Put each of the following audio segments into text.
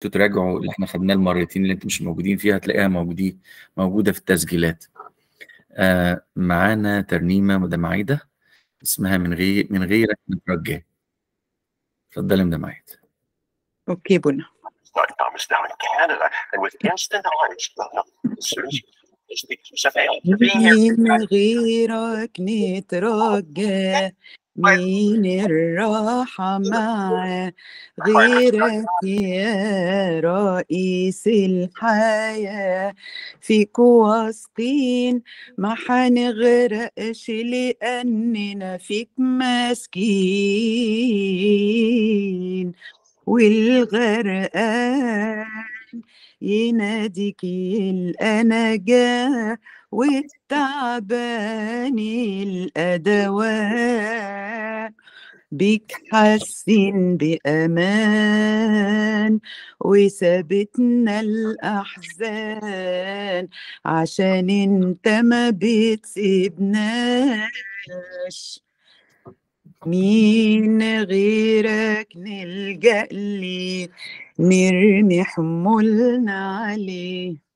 تتراجعوا تراجعوا اللي احنا خدناه المرتين اللي انتوا مش موجودين فيها هتلاقيها موجودين موجوده في التسجيلات آه معانا ترنيمه مدام عايده اسمها من غير من غيرك نترجاه اتفضلي مدام عايده اوكي بنا من غيرك نترجى مين الراحة معاه غيرك يا رئيس الحياة فيك واثقين ما حنغرقش لأننا فيك ماسكين والغرقان يناديك الأنا نجاح والتعبان الأدوان بيك حاسين بأمان وثابتنا الأحزان عشان انت ما بتسيبناش مين غيرك نلجأ ليه نرمي حمولنا عليه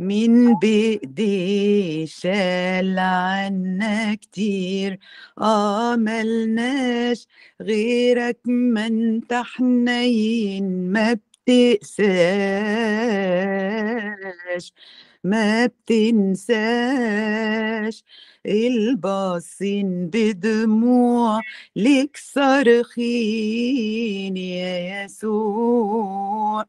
من بيدي شال عنا كتير عملناش غيرك ما انت حنين ما بتقساش ما بتنساش الباصين بدموع لك صرخين يا يسوع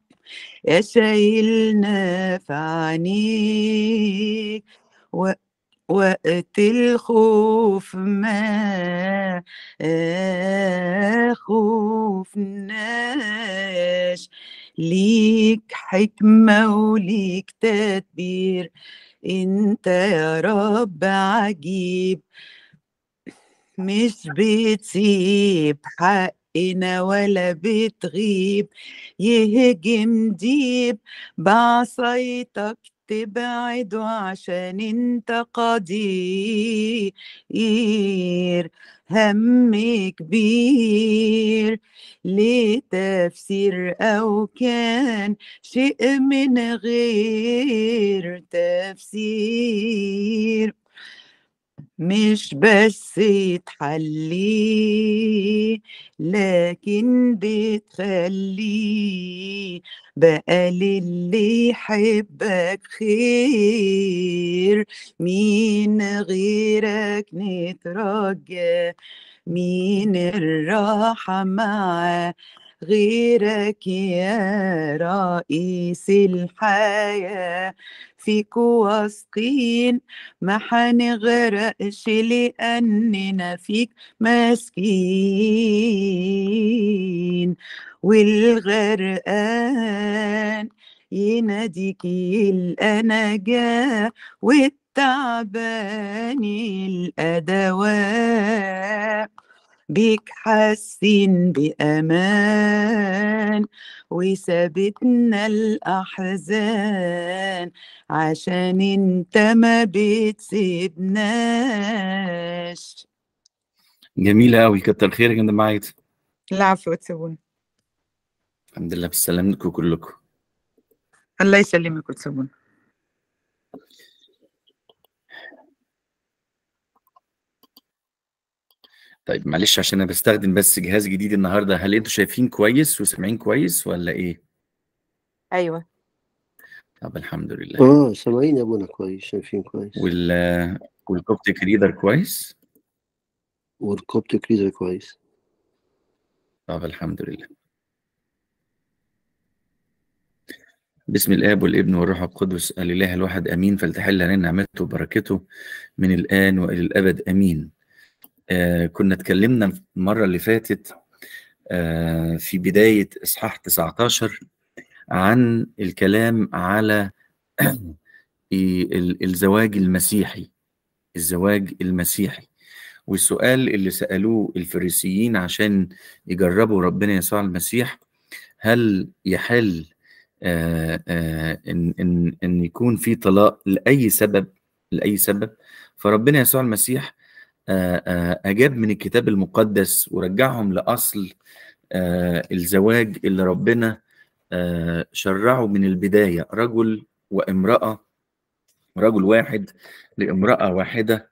شايلنا في عينيك و... وقت الخوف ما خوفناش ليك حكمة وليك تدبير انت يا رب عجيب مش بتسيب حق انا ولا بتغيب يهجم ديب بعصيتك تبعده عشان انت قدير هم كبير لتفسير أو كان شيء من غير تفسير مش بس تحلي لكن بتخلي بقى للي يحبك خير مين غيرك نترجى مين الراحة معاه غيرك يا رئيس الحياة فيك واثقين ما حنغرقش لأننا فيك ماسكين والغرقان يناديك الأنجاة والتعبان الأدوات بيك حاسين بأمان وثابتنا الأحزان عشان انت ما بتسيبناش جميلة أوي كتر خيرك يا فندم العفو تسوون الحمد لله لكم كلكم الله يسلمك وتسوون طيب معلش عشان انا بستخدم بس جهاز جديد النهارده هل انتوا شايفين كويس وسامعين كويس ولا ايه؟ أيوه. طب الحمد لله. آه سامعين يا منى كويس شايفين كويس. وال والكوبتك ريدر كويس؟ والكوبتك ريدر كويس. طب الحمد لله. بسم الاب والابن والروح القدس الاله الواحد امين فلتحل علينا نعمته وبركته من الان والى الابد امين. آه كنا اتكلمنا المره اللي فاتت آه في بدايه اصحاح 19 عن الكلام على الزواج المسيحي الزواج المسيحي والسؤال اللي سالوه الفريسيين عشان يجربوا ربنا يسوع المسيح هل يحل آه، آه، ان ان ان يكون في طلاق لاي سبب لاي سبب فربنا يسوع المسيح آه، آه، أجاب من الكتاب المقدس ورجعهم لأصل آه، الزواج اللي ربنا شرعه من البداية رجل وامرأة رجل واحد لامرأة واحدة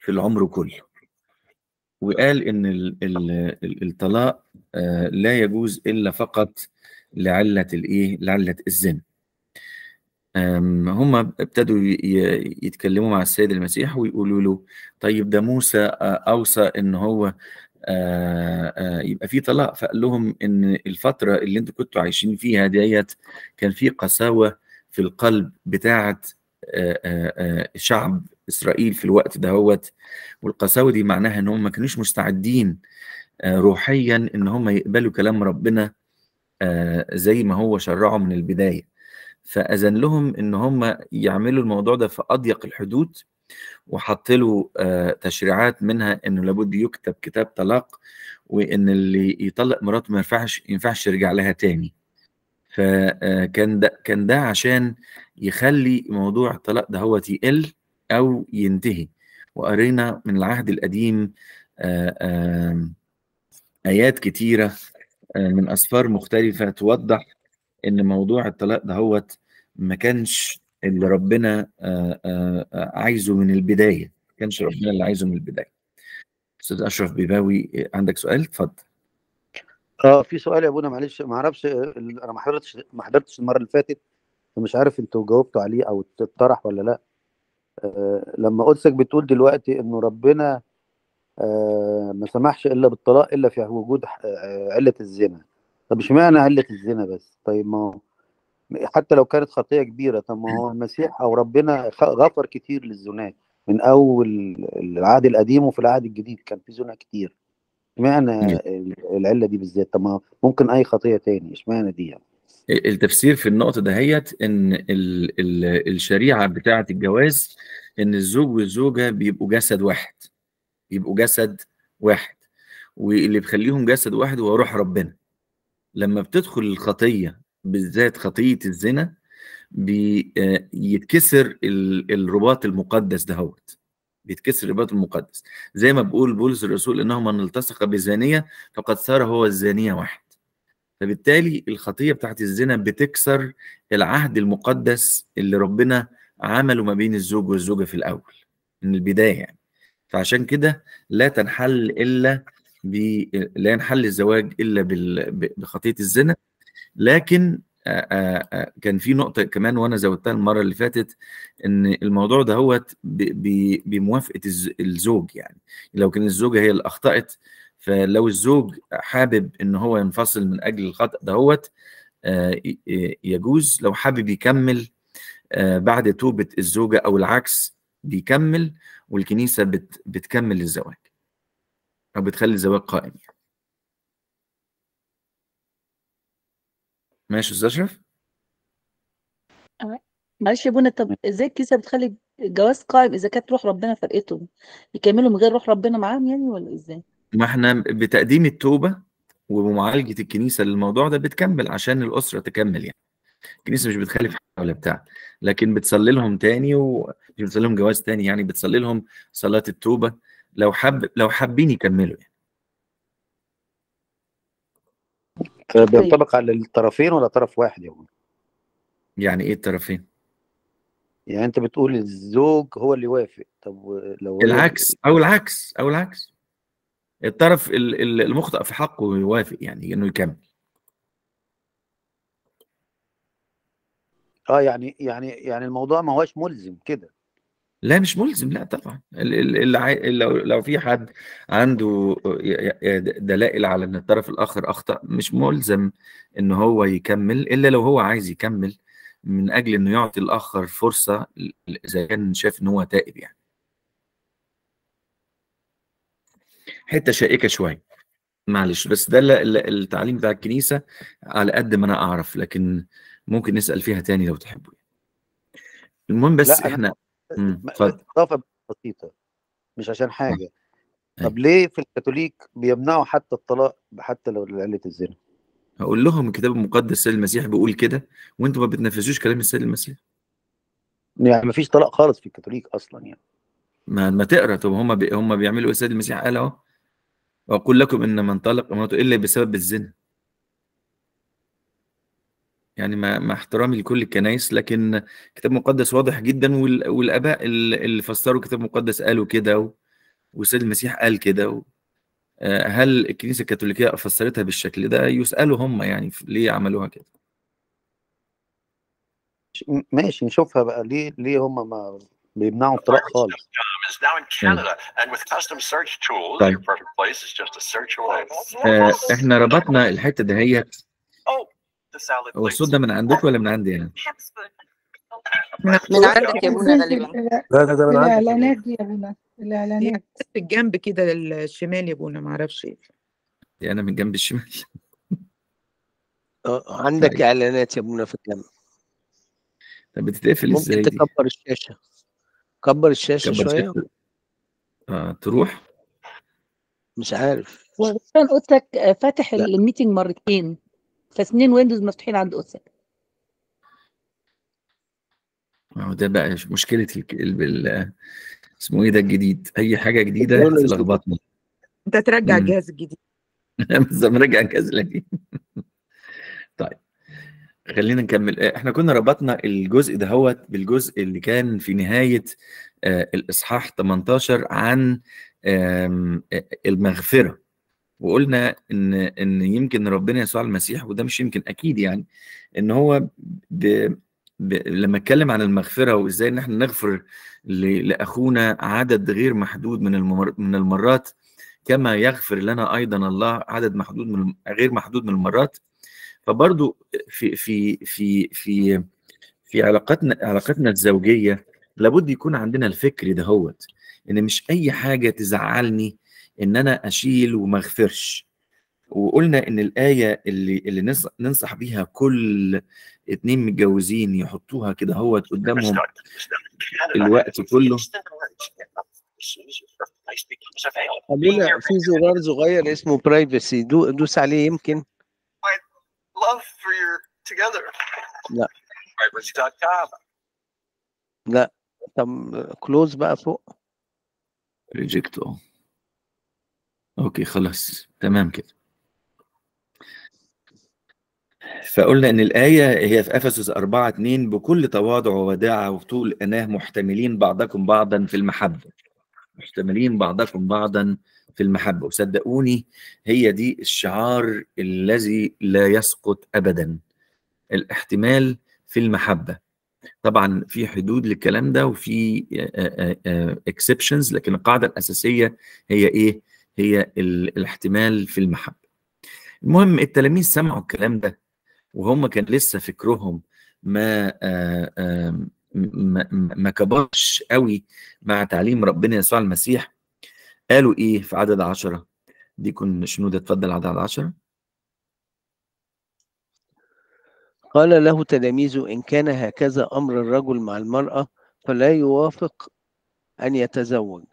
في العمر كله وقال إن الطلاق لا يجوز إلا فقط لعلة الإيه لعلة الزنا هم ابتدوا يتكلموا مع السيد المسيح ويقولوا له طيب ده موسى اوصى ان هو يبقى في طلاق فقال لهم ان الفتره اللي انتوا كنتوا عايشين فيها ديت كان في قساوه في القلب بتاعه شعب اسرائيل في الوقت دهوت والقساوه دي معناها ان هم ما كانوش مستعدين روحيا ان هم يقبلوا كلام ربنا زي ما هو شرعه من البدايه فاذن لهم ان هم يعملوا الموضوع ده في اضيق الحدود وحط له آه، تشريعات منها انه لابد يكتب كتاب طلاق وان اللي يطلق مراته ما ينفعش ينفعش يرجع لها تاني فكان آه، ده كان ده عشان يخلي موضوع الطلاق ده هو يقل او ينتهي وقرينا من العهد القديم آه، ايات كتيره من اسفار مختلفه توضح ان موضوع الطلاق دهوت ما كانش اللي ربنا آه، آه، آه، عايزه من البدايه ما كانش ربنا اللي عايزه من البدايه استاذ اشرف بيباوي عندك سؤال اتفضل اه في سؤال يا ابونا معلش ما اعرفش انا ما حضرتش ما حضرتش المره اللي فاتت فمش عارف انتوا جاوبتوا عليه او اتطرح ولا لا آه لما قدسك بتقول دلوقتي انه ربنا آه ما سمحش الا بالطلاق الا في وجود آه عله الزنا طب اشمعنى هلة الزنا بس طيب ما هو حتى لو كانت خطيه كبيره طب ما هو المسيح او ربنا غفر كتير للزنات من اول العهد القديم وفي العهد الجديد كان في زنا كتير اشمعنى العله دي بالذات طب ما ممكن اي خطيه تاني اشمعنى دي يعني التفسير في النقطه دهيت ان الـ الـ الشريعه بتاعه الجواز ان الزوج والزوجه بيبقوا جسد واحد بيبقوا جسد واحد واللي بيخليهم جسد واحد هو روح ربنا لما بتدخل الخطيه بالذات خطيه الزنا بيتكسر آه، الرباط المقدس دهوت بيتكسر الرباط المقدس زي ما بيقول بولس الرسول انه من التصق بزانيه فقد صار هو الزانيه واحد فبالتالي الخطيه بتاعت الزنا بتكسر العهد المقدس اللي ربنا عمله ما بين الزوج والزوجه في الاول من البدايه يعني فعشان كده لا تنحل الا لا ينحل الزواج الا بخطيه الزنا لكن كان في نقطه كمان وانا زودتها المره اللي فاتت ان الموضوع ده هو بموافقه الزوج يعني لو كان الزوجه هي اللي اخطات فلو الزوج حابب ان هو ينفصل من اجل الخطا دهوت يجوز لو حابب يكمل بعد توبه الزوجه او العكس بيكمل والكنيسه بتكمل الزواج او بتخلي الزواج قائم يعني ماشي استاذ اشرف أه، معلش يا ابونا طب ازاي الكنيسه بتخلي الجواز قائم اذا كانت روح ربنا فرقتهم يكملوا من غير روح ربنا معاهم يعني ولا ازاي ما احنا بتقديم التوبه ومعالجه الكنيسه للموضوع ده بتكمل عشان الاسره تكمل يعني الكنيسه مش بتخلف حاجه ولا بتاع لكن بتصلي لهم تاني ومش بتصلي لهم جواز تاني يعني بتصلي لهم صلاه التوبه لو حب لو حابين يكملوا يعني طيب، طيب. بينطبق على الطرفين ولا طرف واحد يا يعني ايه الطرفين؟ يعني انت بتقول الزوج هو اللي وافق طب لو العكس او العكس او العكس الطرف المخطئ في حقه يوافق يعني انه يكمل اه يعني يعني يعني الموضوع ما هوش ملزم كده لا مش ملزم لا طبعا اللي لو لو في حد عنده دلائل على ان الطرف الاخر اخطا مش ملزم ان هو يكمل الا لو هو عايز يكمل من اجل انه يعطي الاخر فرصه اذا كان شاف ان هو تائب يعني حته شائكه شويه معلش بس ده التعليم بتاع الكنيسه على قد ما انا اعرف لكن ممكن نسال فيها تاني لو تحبوا يعني. المهم بس احنا احنا امم اضافه بسيطه مش عشان اه، حاجه ايوه. طب ليه في الكاثوليك بيمنعوا حتى الطلاق حتى لو لعله الزنا؟ هقول لهم الكتاب المقدس السيد المسيح بيقول كده وانتم ما بتنفذوش كلام السيد المسيح يعني ما فيش طلاق خالص في الكاثوليك اصلا يعني ما ما تقرا طب هم بي هم بيعملوا ايه السيد المسيح قال اهو واقول لكم ان من طلق امراته الا بسبب الزنا يعني مع, مع احترامي لكل الكنائس لكن كتاب مقدس واضح جدا والاباء اللي فسروا كتاب مقدس قالوا كده و... والسيد المسيح قال كده آه، هل الكنيسه الكاثوليكيه فسرتها بالشكل ده يسالوا هم يعني ليه عملوها كده ماشي نشوفها بقى ليه ليه هم ما بيمنعوا الطلاق خالص طيب. آه، احنا ربطنا الحته دهيت هو الصوت ده من عندك ولا من عندي يعني؟ من عندك يا بونا غالبا لا ده ده من عندك الاعلانات دي يا ابونا الاعلانات في الجنب كده الشمال يا ما اعرفش ايه يعني انا من جنب الشمال آه، عندك طيب. اعلانات يا ابونا في الجنب طب بتتقفل ازاي ممكن تكبر الشاشه كبر الشاشه كبر شويه الشاشة. آه تروح مش عارف وانا قلت لك آه، فاتح الميتنج مرتين فاثنين ويندوز مفتوحين عند اسر ما هو ده بقى مشكله ال بال اسمه ايه ده الجديد اي حاجه جديده تلخبطنا انت ترجع الجهاز الجديد بالظبط مرجع الجهاز القديم طيب خلينا نكمل احنا كنا ربطنا الجزء دهوت بالجزء اللي كان في نهايه آه الاصحاح 18 عن آه المغفره وقلنا ان ان يمكن ربنا يسوع المسيح وده مش يمكن اكيد يعني ان هو ب ب لما اتكلم عن المغفره وازاي ان احنا نغفر لاخونا عدد غير محدود من الممر من المرات كما يغفر لنا ايضا الله عدد محدود من غير محدود من المرات فبرضو في في في في في علاقتنا علاقتنا الزوجيه لابد يكون عندنا الفكر دهوت ان مش اي حاجه تزعلني ان انا اشيل وما اغفرش وقلنا ان الايه اللي اللي ننصح بيها كل اتنين متجوزين يحطوها كده هو قدامهم الوقت كله خلينا في زرار صغير اسمه برايفسي دوس عليه يمكن لا لا طب كلوز بقى فوق ريجكت اه اوكي خلاص تمام كده فقلنا ان الايه هي في افسس 4 2 بكل تواضع ووداعه وطول اناه محتملين بعضكم بعضا في المحبه محتملين بعضكم بعضا في المحبه وصدقوني هي دي الشعار الذي لا يسقط ابدا الاحتمال في المحبه طبعا في حدود للكلام ده وفي اكسبشنز لكن القاعده الاساسيه هي ايه هي الاحتمال في المحبة المهم التلاميذ سمعوا الكلام ده وهم كان لسه فكرهم ما آه، ما, ما كبرش قوي مع تعليم ربنا يسوع المسيح قالوا ايه في عدد عشرة دي كن شنودة اتفضل عدد عشرة قال له تلاميذه إن كان هكذا أمر الرجل مع المرأة فلا يوافق أن يتزوج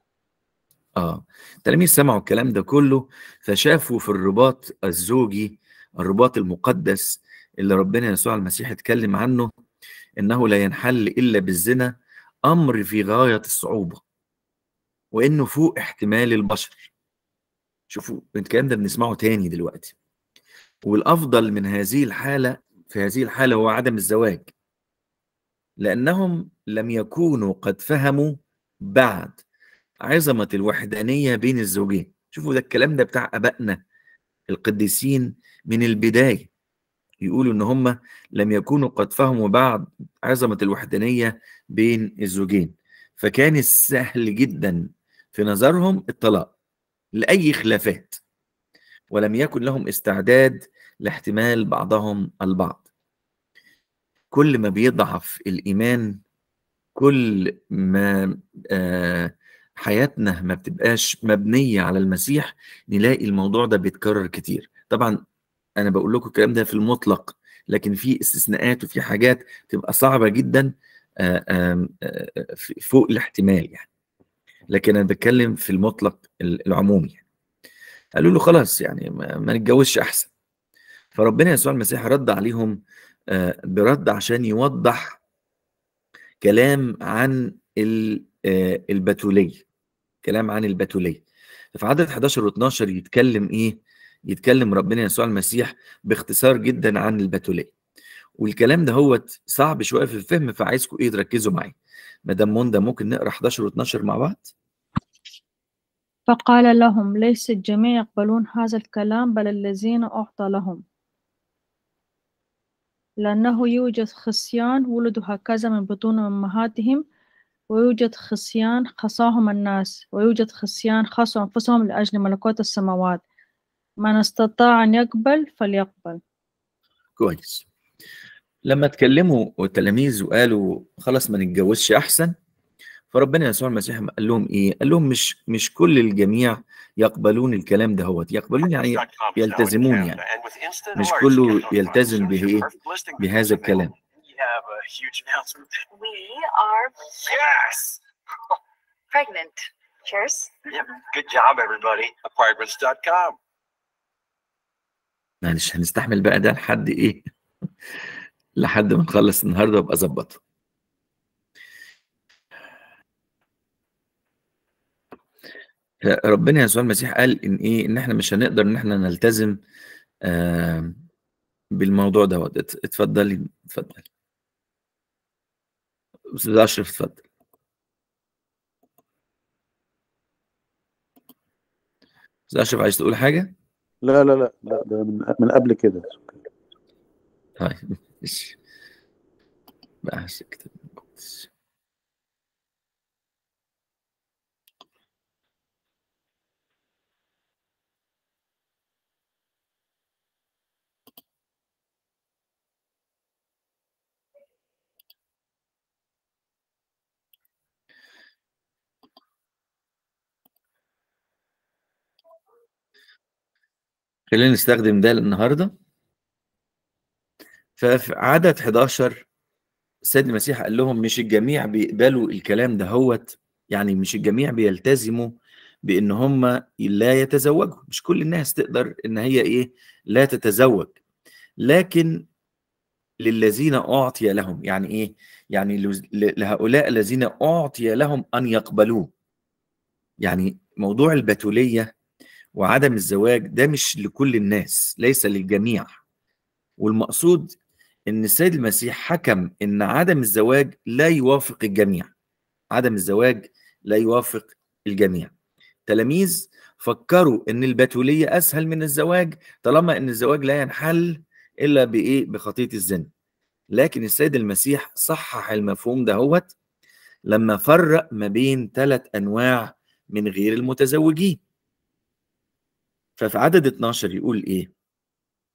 آه التلاميذ سمعوا الكلام ده كله فشافوا في الرباط الزوجي الرباط المقدس اللي ربنا يسوع المسيح اتكلم عنه انه لا ينحل الا بالزنا امر في غايه الصعوبه وانه فوق احتمال البشر شوفوا الكلام ده بنسمعه تاني دلوقتي والافضل من هذه الحاله في هذه الحاله هو عدم الزواج لانهم لم يكونوا قد فهموا بعد عظمه الوحدانيه بين الزوجين شوفوا ده الكلام ده بتاع ابائنا القديسين من البدايه يقولوا ان هم لم يكونوا قد فهموا بعض عظمه الوحدانيه بين الزوجين فكان السهل جدا في نظرهم الطلاق لاي خلافات ولم يكن لهم استعداد لاحتمال بعضهم البعض كل ما بيضعف الايمان كل ما آه حياتنا ما بتبقاش مبنيه على المسيح نلاقي الموضوع ده بيتكرر كتير طبعا انا بقول لكم الكلام ده في المطلق لكن في استثناءات وفي حاجات تبقى صعبه جدا آه، آه، آه، فوق الاحتمال يعني لكن انا بتكلم في المطلق العمومي يعني. قالوا له خلاص يعني ما نتجوزش احسن فربنا يسوع المسيح رد عليهم برد عشان يوضح كلام عن البتولية كلام عن البتوليه في عدد 11 و12 يتكلم ايه يتكلم ربنا يسوع المسيح باختصار جدا عن البتوليه والكلام ده هو صعب شويه في الفهم فعايزكم ايه تركزوا معايا مدام موندا ممكن نقرا 11 و12 مع بعض فقال لهم ليس الجميع يقبلون هذا الكلام بل الذين أعطى لهم لأنه يوجد خصيان ولدوا هكذا من بطون أمهاتهم ويوجد خصيان خصاهم الناس ويوجد خصيان خصوا أنفسهم لأجل ملكوت السماوات من استطاع أن يقبل فليقبل كويس لما اتكلموا التلاميذ وقالوا خلاص ما نتجوزش أحسن فربنا يسوع المسيح قال لهم ايه؟ قال لهم مش مش كل الجميع يقبلون الكلام ده هو يقبلون يعني يلتزمون يعني مش كله يلتزم به بهذا الكلام have a huge announcement. We are yes, pregnant. Cheers. Yep. Good job, everybody. Apartments.com. معلش هنستحمل بقى ده لحد ايه؟ لحد ما نخلص النهارده وابقى اظبطه. ربنا يسوع المسيح قال ان ايه ان احنا مش هنقدر ان احنا نلتزم آه بالموضوع دوت اتفضلي اتفضلي استاذ اشرف تفضل استاذ اشرف عايز تقول حاجه لا لا لا لا ده من من قبل كده طيب ماشي بقى كده خلينا نستخدم ده النهارده ففي عدد 11 السيد المسيح قال لهم مش الجميع بيقبلوا الكلام ده هوت يعني مش الجميع بيلتزموا بان هم لا يتزوجوا مش كل الناس تقدر ان هي ايه لا تتزوج لكن للذين اعطي لهم يعني ايه يعني لهؤلاء الذين اعطي لهم ان يقبلوه يعني موضوع البتوليه وعدم الزواج ده مش لكل الناس ليس للجميع والمقصود ان السيد المسيح حكم ان عدم الزواج لا يوافق الجميع عدم الزواج لا يوافق الجميع تلاميذ فكروا ان البتوليه اسهل من الزواج طالما ان الزواج لا ينحل الا بايه بخطيه الزنا لكن السيد المسيح صحح المفهوم دهوت لما فرق ما بين ثلاث انواع من غير المتزوجين ففي عدد 12 يقول ايه؟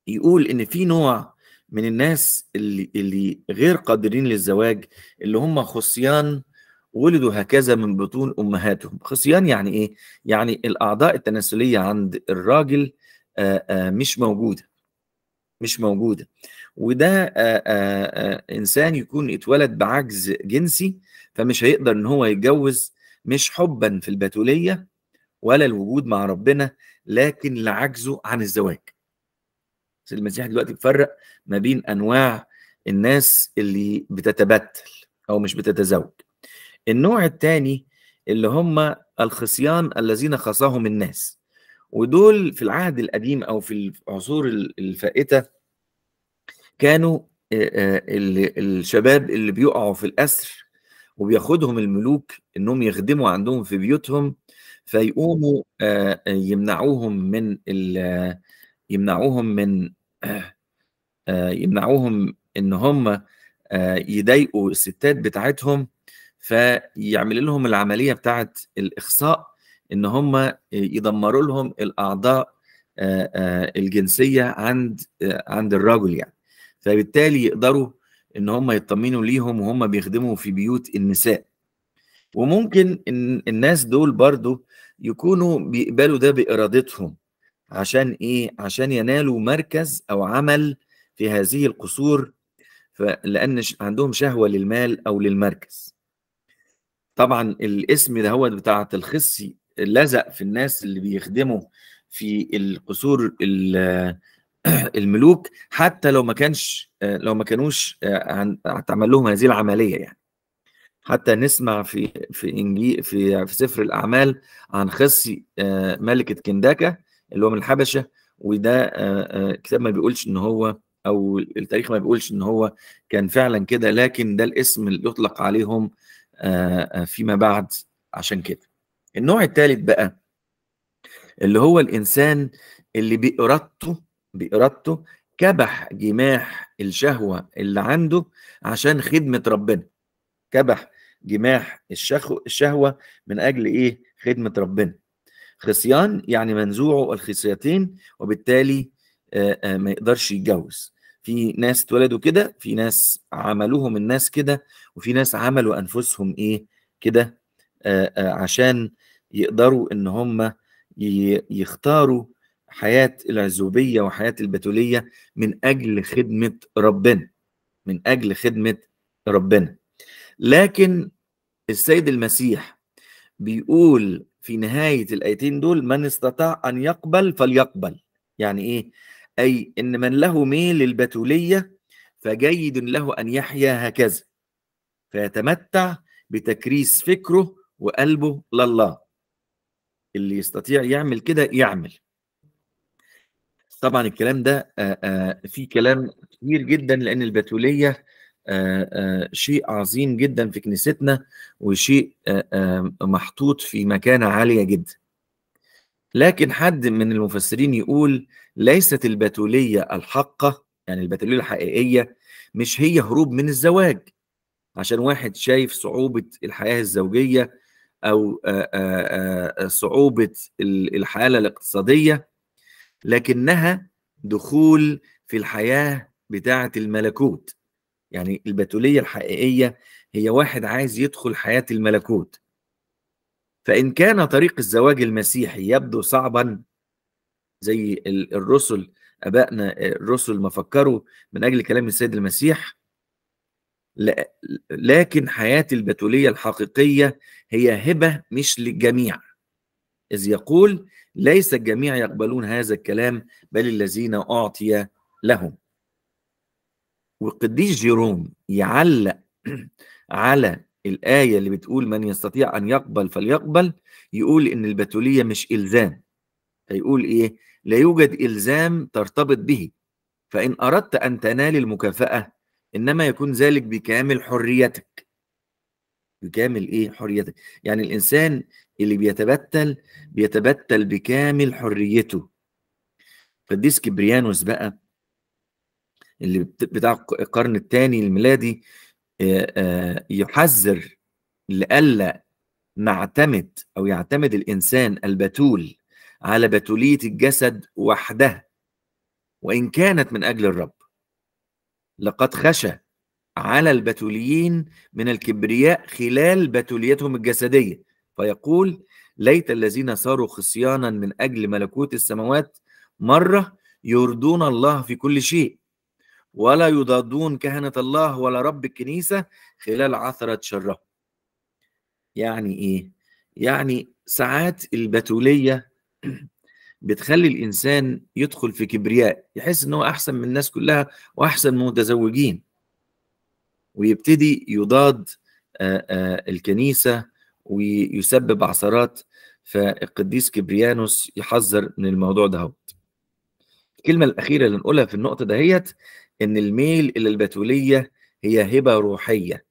يقول ان في نوع من الناس اللي اللي غير قادرين للزواج اللي هم خصيان ولدوا هكذا من بطون امهاتهم، خصيان يعني ايه؟ يعني الاعضاء التناسليه عند الراجل آآ آه، آآ آه، مش موجوده. مش موجوده وده آآ آه، آآ انسان يكون اتولد بعجز جنسي فمش هيقدر ان هو يتجوز مش حبا في البتوليه ولا الوجود مع ربنا لكن لعجزه عن الزواج المسيح دلوقتي بيفرق ما بين انواع الناس اللي بتتبتل او مش بتتزوج النوع الثاني اللي هم الخصيان الذين خصاهم الناس ودول في العهد القديم او في العصور الفائته كانوا الشباب اللي بيقعوا في الاسر وبياخدهم الملوك انهم يخدموا عندهم في بيوتهم فيقوموا آه، يمنعوهم من يمنعوهم من آه، آه، يمنعوهم ان هم يضايقوا الستات بتاعتهم فيعمل لهم العمليه بتاعت الاخصاء ان هم يدمروا لهم الاعضاء الجنسيه عند عند الرجل يعني فبالتالي يقدروا ان هم يطمنوا ليهم وهم بيخدموا في بيوت النساء وممكن ان الناس دول برضو يكونوا بيقبلوا ده بارادتهم عشان ايه عشان ينالوا مركز او عمل في هذه القصور لان عندهم شهوه للمال او للمركز طبعا الاسم ده هو بتاع الخصي لزق في الناس اللي بيخدموا في القصور الملوك حتى لو ما كانش لو ما كانوش هتعمل آه، لهم هذه العمليه يعني حتى نسمع في في انجيل في في سفر الاعمال عن خصي آه، ملكه كنداكا اللي هو من الحبشه وده الكتاب آه، آه، ما بيقولش ان هو او التاريخ ما بيقولش ان هو كان فعلا كده لكن ده الاسم اللي يطلق عليهم فيما بعد عشان كده النوع الثالث بقى اللي هو الانسان اللي بارادته بارادته كبح جماح الشهوه اللي عنده عشان خدمه ربنا كبح جماح الشهوة من أجل إيه خدمة ربنا خصيان يعني منزوعه الخصيتين وبالتالي آه، آه، ما يقدرش يتجوز في ناس اتولدوا كده في ناس عملوهم الناس كده وفي ناس عملوا أنفسهم إيه كده آه، عشان يقدروا إن هم يختاروا حياة العزوبية وحياة البتولية من أجل خدمة ربنا من أجل خدمة ربنا لكن السيد المسيح بيقول في نهاية الآيتين دول من استطاع أن يقبل فليقبل يعني إيه؟ أي إن من له ميل البتولية فجيد له أن يحيا هكذا فيتمتع بتكريس فكره وقلبه لله اللي يستطيع يعمل كده يعمل طبعا الكلام ده فيه كلام كبير جدا لأن البتولية شيء عظيم جدا في كنيستنا وشيء آه، آه، محطوط في مكانة عالية جدا لكن حد من المفسرين يقول ليست البتولية الحقة يعني البتولية الحقيقية مش هي هروب من الزواج عشان واحد شايف صعوبة الحياة الزوجية أو آه، صعوبة الحالة الاقتصادية لكنها دخول في الحياة بتاعة الملكوت يعني البتولية الحقيقية هي واحد عايز يدخل حياة الملكوت فإن كان طريق الزواج المسيحي يبدو صعبا زي الرسل أبائنا الرسل ما فكروا من أجل كلام السيد المسيح لكن حياة البتولية الحقيقية هي هبة مش للجميع إذ يقول ليس الجميع يقبلون هذا الكلام بل الذين أعطي لهم والقديس جيروم يعلق على الآية اللي بتقول من يستطيع أن يقبل فليقبل يقول إن البتولية مش إلزام فيقول إيه لا يوجد إلزام ترتبط به فإن أردت أن تنال المكافأة إنما يكون ذلك بكامل حريتك بكامل إيه حريتك يعني الإنسان اللي بيتبتل بيتبتل بكامل حريته قديس كبريانوس بقى اللي بتاع القرن الثاني الميلادي يحذر لئلا نعتمد او يعتمد الانسان البتول على بتوليه الجسد وحدها وان كانت من اجل الرب لقد خشى على البتوليين من الكبرياء خلال بتوليتهم الجسديه فيقول ليت الذين صاروا خصيانا من اجل ملكوت السماوات مره يرضون الله في كل شيء ولا يضادون كهنة الله ولا رب الكنيسة خلال عثرة شره يعني إيه؟ يعني ساعات البتولية بتخلي الإنسان يدخل في كبرياء يحس إن هو أحسن من الناس كلها وأحسن من المتزوجين ويبتدي يضاد آه، آه، الكنيسة ويسبب عثرات فالقديس كبريانوس يحذر من الموضوع ده الكلمة الأخيرة اللي نقولها في النقطة دهيت ان الميل الى البتوليه هي هبه روحيه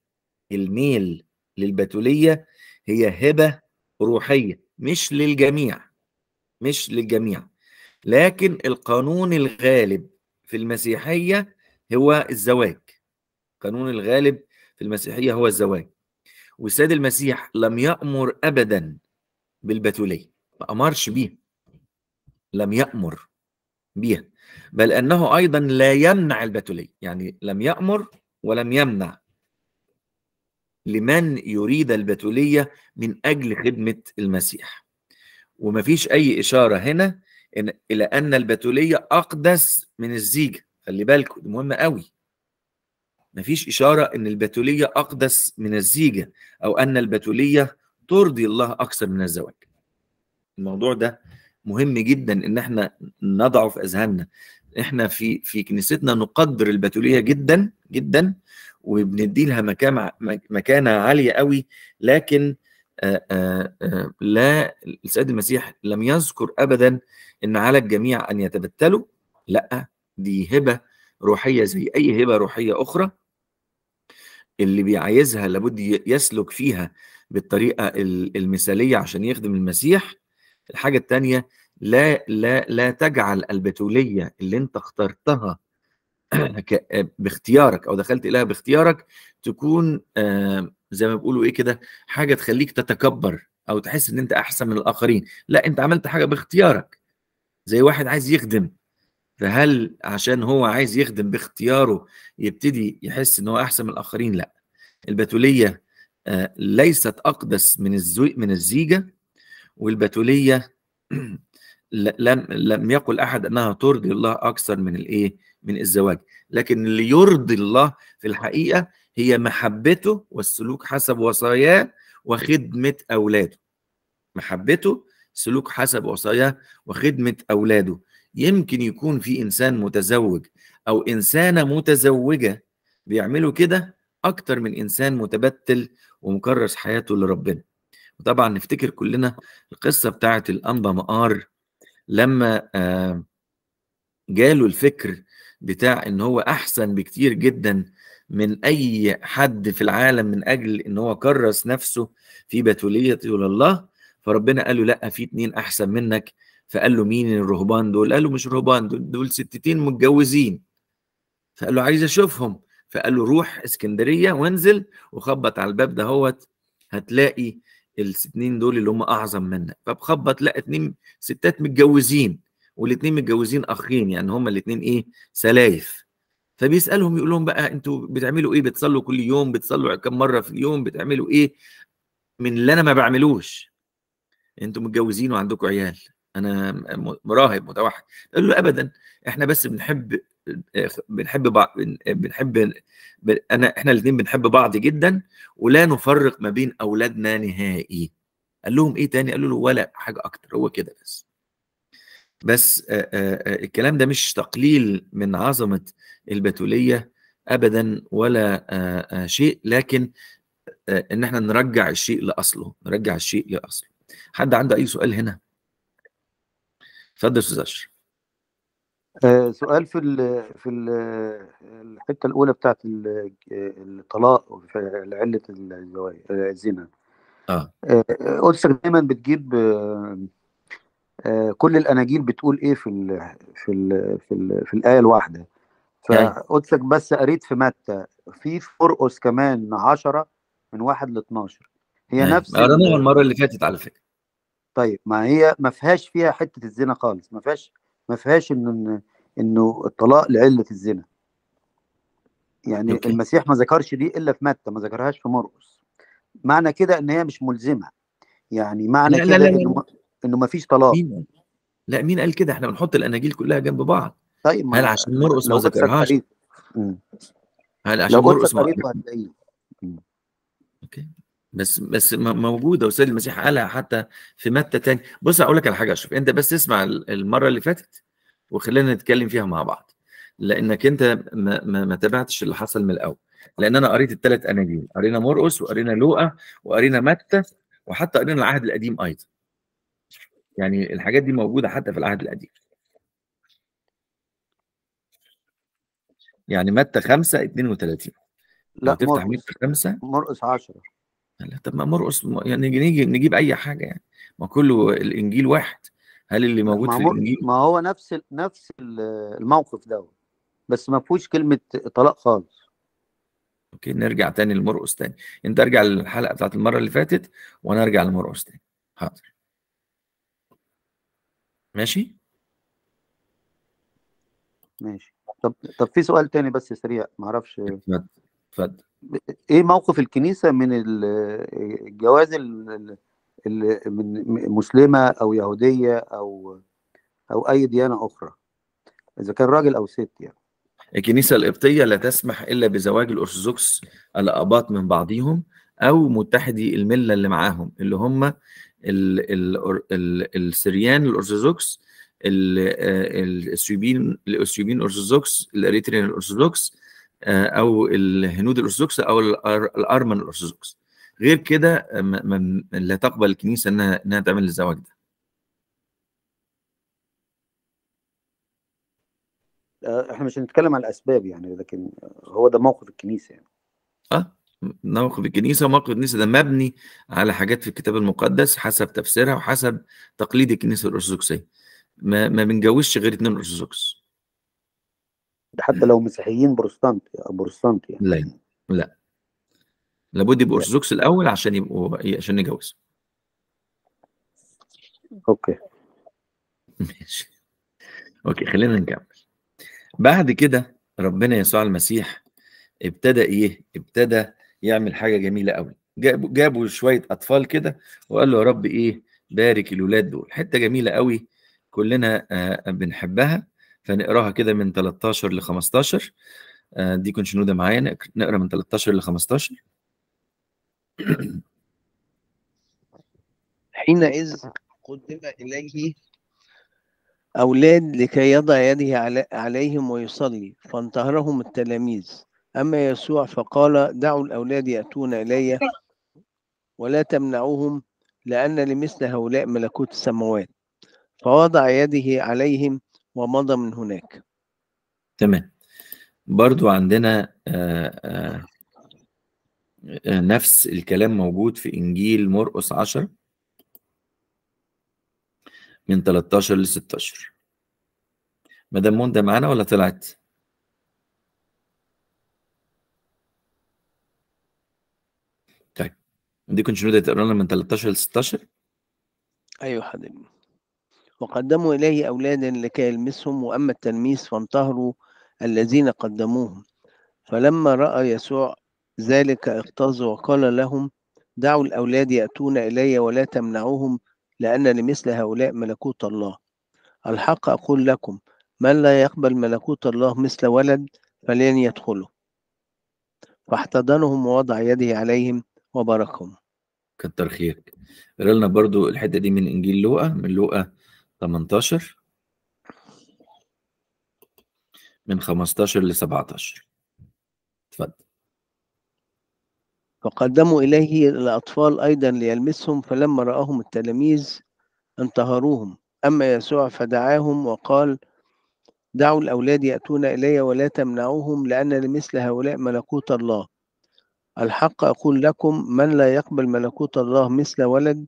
الميل للبتوليه هي هبه روحيه مش للجميع مش للجميع لكن القانون الغالب في المسيحيه هو الزواج القانون الغالب في المسيحيه هو الزواج والسيد المسيح لم يأمر أبدا بالبتولية ما أمرش بيها لم يأمر بيها بل أنه أيضا لا يمنع البتولية يعني لم يأمر ولم يمنع لمن يريد البتولية من أجل خدمة المسيح ومفيش أي إشارة هنا إن إلى أن البتولية أقدس من الزيجة خلي بالكم دي مهمة قوي مفيش إشارة إن البتولية أقدس من الزيجة أو أن البتولية ترضي الله أكثر من الزواج الموضوع ده مهم جدا ان احنا نضعه في اذهاننا احنا في في كنيستنا نقدر البتوليه جدا جدا وبندي لها مكان مكانه عاليه قوي لكن آآ آه، آآ آه، آه، لا السيد المسيح لم يذكر ابدا ان على الجميع ان يتبتلوا لا دي هبه روحيه زي اي هبه روحيه اخرى اللي بيعايزها لابد يسلك فيها بالطريقه المثاليه عشان يخدم المسيح الحاجه الثانيه لا لا لا تجعل البتوليه اللي انت اخترتها باختيارك او دخلت اليها باختيارك تكون زي ما بيقولوا ايه كده حاجه تخليك تتكبر او تحس ان انت احسن من الاخرين لا انت عملت حاجه باختيارك زي واحد عايز يخدم فهل عشان هو عايز يخدم باختياره يبتدي يحس ان هو احسن من الاخرين لا البتوليه آه، ليست اقدس من من الزيجه والبتوليه لم لم يقل احد انها ترضي الله اكثر من الايه؟ من الزواج، لكن اللي يرضي الله في الحقيقه هي محبته والسلوك حسب وصاياه وخدمه اولاده. محبته سلوك حسب وصاياه وخدمه اولاده. يمكن يكون في انسان متزوج او انسانه متزوجه بيعملوا كده اكتر من انسان متبتل ومكرس حياته لربنا. وطبعا نفتكر كلنا القصه بتاعت الانبا مقار لما آه، جاله الفكر بتاع ان هو احسن بكتير جدا من اي حد في العالم من اجل ان هو كرس نفسه في بتوليه الله فربنا قال له لا في اتنين احسن منك فقال له مين الرهبان دول قال له مش رهبان دول دول ستتين متجوزين فقال له عايز اشوفهم فقال له روح اسكندريه وانزل وخبط على الباب دهوت هتلاقي الاثنين دول اللي هم اعظم منك فبخبط لا اتنين ستات متجوزين والاتنين متجوزين اخين يعني هم الاتنين ايه سلايف فبيسالهم يقول لهم بقى انتوا بتعملوا ايه بتصلوا كل يوم بتصلوا كم مره في اليوم بتعملوا ايه من اللي انا ما بعملوش انتوا متجوزين وعندكم عيال انا مراهب متوحد قال له ابدا احنا بس بنحب بنحب بعض بنحب انا احنا الاثنين بنحب بعض جدا ولا نفرق ما بين اولادنا نهائي قال لهم ايه تاني قالوا له ولا حاجه اكتر هو كده بس بس الكلام ده مش تقليل من عظمه البتوليه ابدا ولا شيء لكن ان احنا نرجع الشيء لاصله نرجع الشيء لاصله حد عنده اي سؤال هنا اتفضل استاذ اشرف آه، سؤال في الـ في الـ الحته الاولى بتاعت الطلاق عله الزواج آه، الزنا اه قلت آه، دايما بتجيب كل الاناجيل بتقول ايه في الـ في الـ في, الـ في الايه الواحده يعني فقدسك بس قريت في متى في فرقس كمان 10 من 1 ل 12 هي أي. يعني نفس قريناها المره اللي فاتت على فكره طيب ما هي ما فيهاش فيها حته الزنا خالص ما فيهاش ما فيهاش انه انه الطلاق لعله الزنا يعني أوكي. المسيح ما ذكرش دي الا في متى ما ذكرهاش في مرقس معنى كده ان هي مش ملزمه يعني معنى لا لا كده لا انه انه ما فيش طلاق مين؟ لا مين قال كده احنا بنحط الاناجيل كلها جنب بعض طيب هل عشان مرقس ما ذكرهاش هل عشان مرقس ما ذكرهاش اوكي بس بس موجوده وسيد المسيح قالها حتى في متى تاني بص هقول لك على حاجه شوف انت بس اسمع المره اللي فاتت وخلينا نتكلم فيها مع بعض لانك انت ما, ما, ما تابعتش اللي حصل من الاول لان انا قريت الثلاث اناجيل قرينا مرقس وقرينا لوقا وقرينا متى وحتى قرينا العهد القديم ايضا يعني الحاجات دي موجوده حتى في العهد القديم يعني متى 5 32 لا تفتح 5 مرقس 10 قال طب ما مرقس يعني نيجي نجيب اي حاجه يعني ما كله الانجيل واحد هل اللي موجود في الانجيل ما هو نفس نفس الموقف ده بس ما فيهوش كلمه طلاق خالص اوكي نرجع تاني لمرقس تاني انت ارجع للحلقه بتاعت المره اللي فاتت وانا ارجع لمرقس تاني حاضر ماشي ماشي طب طب في سؤال تاني بس سريع معرفش اتفضل اتفضل ايه موقف الكنيسه من الجواز اللي من مسلمه او يهوديه او او اي ديانه اخرى اذا كان راجل او ست يعني الكنيسه القبطيه لا تسمح الا بزواج الارثوذكس الاباط من بعضهم او متحدي المله اللي معاهم اللي هم الـ الـ الـ السريان الارثوذكس الاثيوبيين آه الاثيوبيين الارثوذكس الاريتريان الارثوذكس آه، او الهنود الارثوذكس او الارمن الارثوذكس غير كده آه، لا تقبل الكنيسه انها انها تعمل الزواج ده آه، احنا مش هنتكلم على الاسباب يعني لكن هو ده موقف الكنيسه يعني اه موقف الكنيسه وموقف الكنيسه ده مبني على حاجات في الكتاب المقدس حسب تفسيرها وحسب تقليد الكنيسه الارثوذكسيه ما ما بنجوزش غير اثنين ارثوذكس حتى لو مسيحيين بروستانت بروستانت يعني لا لا لابد يبقوا يعني. ارثوذكس الاول عشان يبقوا عشان نجوز اوكي ماشي اوكي خلينا نكمل بعد كده ربنا يسوع المسيح ابتدى ايه ابتدى يعمل حاجه جميله قوي جابوا جابوا شويه اطفال كده وقال له يا رب ايه بارك الولاد دول حته جميله قوي كلنا آه، بنحبها فنقراها كده من 13 ل 15 آه، دي شنودة معايا نقرا من 13 ل 15 حينئذ قدم إليه أولاد لكي يضع يده عليهم ويصلي فانتهرهم التلاميذ أما يسوع فقال دعوا الأولاد يأتون إلي ولا تمنعوهم لأن لمثل هؤلاء ملكوت السماوات فوضع يده عليهم ومضى من هناك تمام برضو عندنا آه، آه، آه، نفس الكلام موجود في إنجيل مرقس 10 من 13 ل 16 مدام موندا معانا ولا طلعت؟ طيب دي كنت شنو تقرا لنا من 13 ل 16 ايوه حضرتك وقدموا إليه أولادا لكي يلمسهم وأما التلميس فانتهروا الذين قدموهم فلما رأى يسوع ذلك اغتاظ وقال لهم دعوا الأولاد يأتون إلي ولا تمنعوهم لأن لمثل هؤلاء ملكوت الله الحق أقول لكم من لا يقبل ملكوت الله مثل ولد فلن يدخله فاحتضنهم ووضع يده عليهم وباركهم كتر خيرك قرا لنا برضو الحته دي من انجيل لوقا من لوقا 18 من 15 ل 17 تفضل فقدموا إليه الأطفال أيضا ليلمسهم فلما رأهم التلاميذ انتهروهم أما يسوع فدعاهم وقال دعوا الأولاد يأتون إلي ولا تمنعوهم لأن لمثل هؤلاء ملكوت الله الحق أقول لكم من لا يقبل ملكوت الله مثل ولد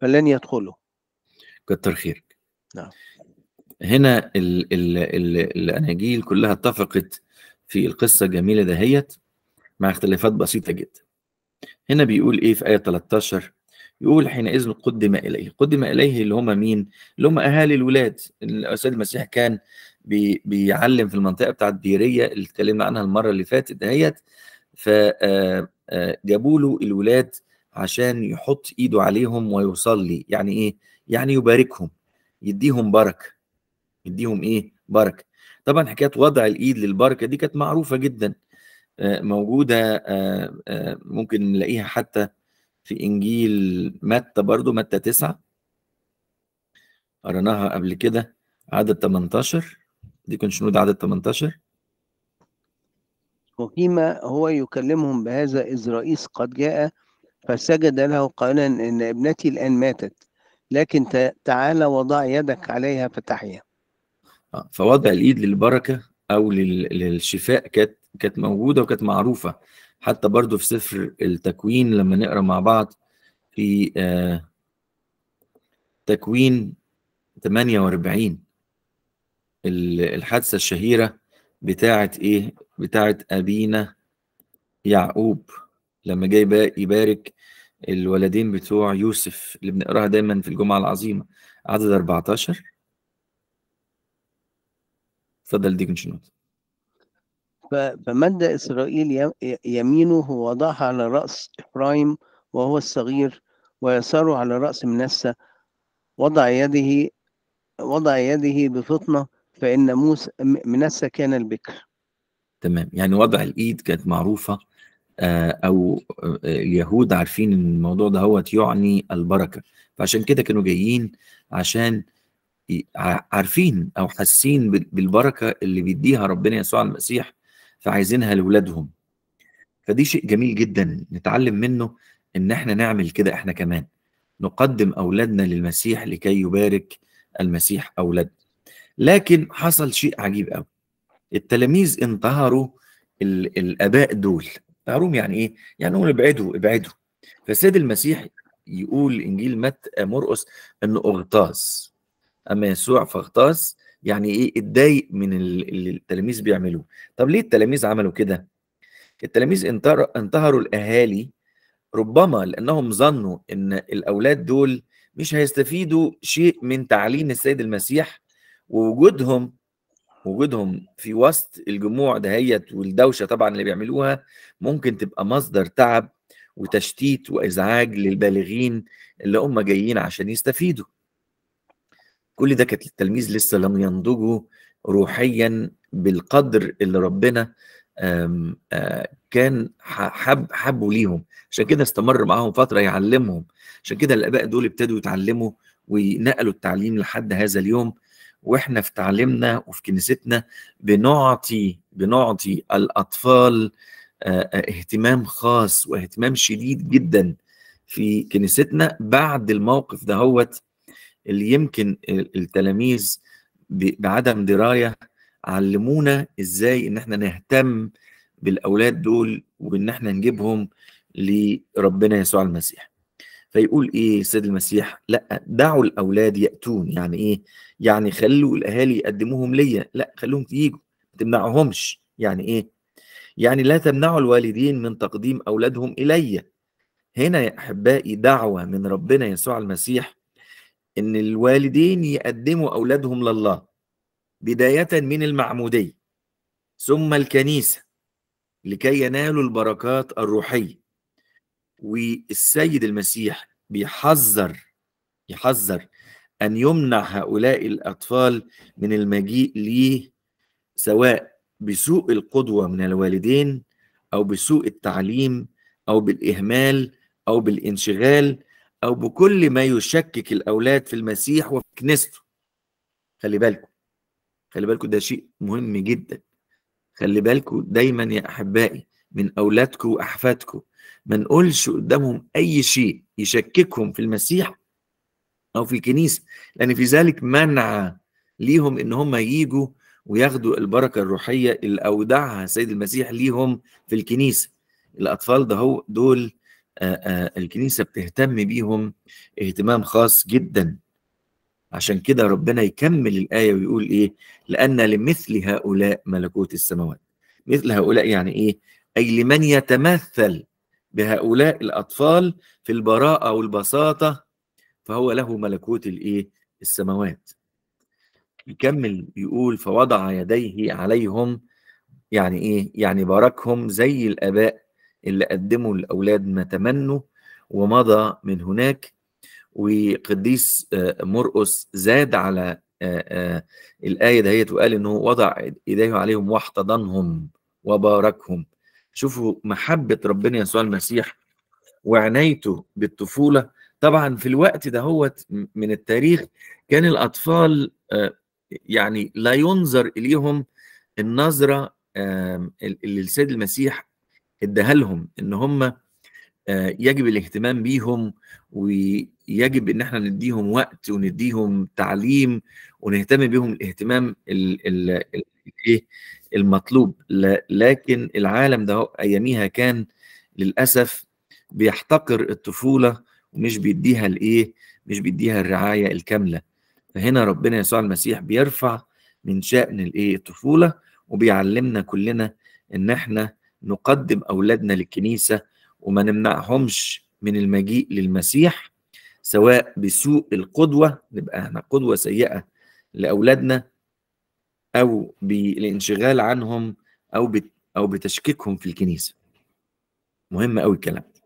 فلن يدخله كتر خير نعم هنا ال ال ال الاناجيل كلها اتفقت في القصه الجميله دهيت مع اختلافات بسيطه جدا هنا بيقول ايه في ايه 13 يقول حينئذ قدم اليه قدم اليه اللي هم مين اللي هم اهالي الولاد السيد المسيح كان بي بيعلم في المنطقه بتاعت بيريه اللي اتكلمنا عنها المره اللي فاتت دهيت فجابوا آه، آه، له الولاد عشان يحط ايده عليهم ويصلي يعني ايه يعني يباركهم يديهم بركه يديهم ايه بركه طبعا حكايه وضع الايد للبركه دي كانت معروفه جدا آه، موجوده آه، آه، ممكن نلاقيها حتى في انجيل متى برضو متى تسعة قرناها قبل كده عدد 18 دي كان شنود عدد 18 وفيما هو يكلمهم بهذا إذ رئيس قد جاء فسجد له قائلا إن ابنتي الآن ماتت لكن تعالى وضع يدك عليها فتحيا آه، فوضع الايد للبركه او للشفاء كانت كانت موجوده وكانت معروفه حتى برضو في سفر التكوين لما نقرا مع بعض في آه تكوين 48 الحادثه الشهيره بتاعه ايه بتاعه ابينا يعقوب لما جاي يبارك الولدين بتوع يوسف اللي بنقراها دايما في الجمعة العظيمة عدد 14 اتفضل ديكنشن نوت فمد إسرائيل يمينه ووضعها على رأس إفرايم وهو الصغير ويساره على رأس منسى وضع يده وضع يده بفطنة فإن موسى منسى كان البكر تمام يعني وضع الإيد كانت معروفة آه، او آه، اليهود عارفين ان الموضوع ده هو يعني البركه فعشان كده كانوا جايين عشان عارفين او حاسين بالبركه اللي بيديها ربنا يسوع المسيح فعايزينها لاولادهم فدي شيء جميل جدا نتعلم منه ان احنا نعمل كده احنا كمان نقدم اولادنا للمسيح لكي يبارك المسيح اولاد لكن حصل شيء عجيب قوي التلاميذ انتهروا الاباء دول معروم يعني ايه؟ يعني نقول ابعدوا ابعدوا فالسيد المسيح يقول انجيل مت مرقس انه اغتاظ اما يسوع فاغتاظ يعني ايه اتضايق من اللي التلاميذ بيعملوه طب ليه التلاميذ عملوا كده؟ التلاميذ انتهروا الاهالي ربما لانهم ظنوا ان الاولاد دول مش هيستفيدوا شيء من تعليم السيد المسيح ووجودهم وجودهم في وسط الجموع دهيت والدوشه طبعا اللي بيعملوها ممكن تبقى مصدر تعب وتشتيت وازعاج للبالغين اللي هم جايين عشان يستفيدوا. كل ده كانت التلميذ لسه لم ينضجوا روحيا بالقدر اللي ربنا كان حب حبه ليهم عشان كده استمر معاهم فتره يعلمهم عشان كده الاباء دول ابتدوا يتعلموا ونقلوا التعليم لحد هذا اليوم واحنا في تعليمنا وفي كنيستنا بنعطي بنعطي الاطفال آه، آه، اهتمام خاص واهتمام شديد جدا في كنيستنا بعد الموقف دهوت اللي يمكن التلاميذ بعدم درايه علمونا ازاي ان احنا نهتم بالاولاد دول وان احنا نجيبهم لربنا يسوع المسيح فيقول ايه السيد المسيح لا دعوا الاولاد ياتون يعني ايه يعني خلوا الاهالي يقدموهم ليا لا خلوهم تيجوا ما تمنعهمش يعني ايه يعني لا تمنعوا الوالدين من تقديم اولادهم الي هنا يا احبائي دعوه من ربنا يسوع المسيح ان الوالدين يقدموا اولادهم لله بدايه من المعموديه ثم الكنيسه لكي ينالوا البركات الروحيه والسيد المسيح بيحذر يحذر أن يمنع هؤلاء الأطفال من المجيء ليه سواء بسوء القدوة من الوالدين أو بسوء التعليم أو بالإهمال أو بالانشغال أو بكل ما يشكك الأولاد في المسيح وفي كنيسته خلي بالكم خلي بالكم ده شيء مهم جدا خلي بالكم دايما يا أحبائي من أولادكم وأحفادكم ما نقولش قدامهم أي شيء يشككهم في المسيح أو في الكنيسة لأن في ذلك منع ليهم إن هم ييجوا وياخدوا البركة الروحية اللي أودعها السيد المسيح ليهم في الكنيسة الأطفال ده هو دول آآ آآ الكنيسة بتهتم بيهم اهتمام خاص جدا عشان كده ربنا يكمل الآية ويقول إيه لأن لمثل هؤلاء ملكوت السماوات مثل هؤلاء يعني إيه أي لمن يتمثل بهؤلاء الأطفال في البراءة والبساطة فهو له ملكوت الايه السماوات يكمل يقول فوضع يديه عليهم يعني ايه يعني باركهم زي الاباء اللي قدموا الاولاد ما تمنوا ومضى من هناك وقديس آه، مرقس زاد على آه، آه، الايه دهيت وقال انه وضع ايديه عليهم واحتضنهم وباركهم شوفوا محبه ربنا يسوع المسيح وعنايته بالطفوله طبعا في الوقت ده هو من التاريخ كان الأطفال آه، يعني لا ينظر إليهم النظرة اللي السيد المسيح اداها لهم ان هم آه، يجب الاهتمام بيهم ويجب ان احنا نديهم وقت ونديهم تعليم ونهتم بيهم الاهتمام الايه المطلوب لكن العالم ده اياميها كان للاسف بيحتقر الطفوله ومش بيديها الايه مش بيديها الرعايه الكامله فهنا ربنا يسوع المسيح بيرفع من شأن الايه الطفوله وبيعلمنا كلنا ان احنا نقدم اولادنا للكنيسه وما نمنعهمش من المجيء للمسيح سواء بسوء القدوه نبقى احنا قدوه سيئه لاولادنا او بالانشغال عنهم او او بتشكيكهم في الكنيسه مهم قوي الكلام ده.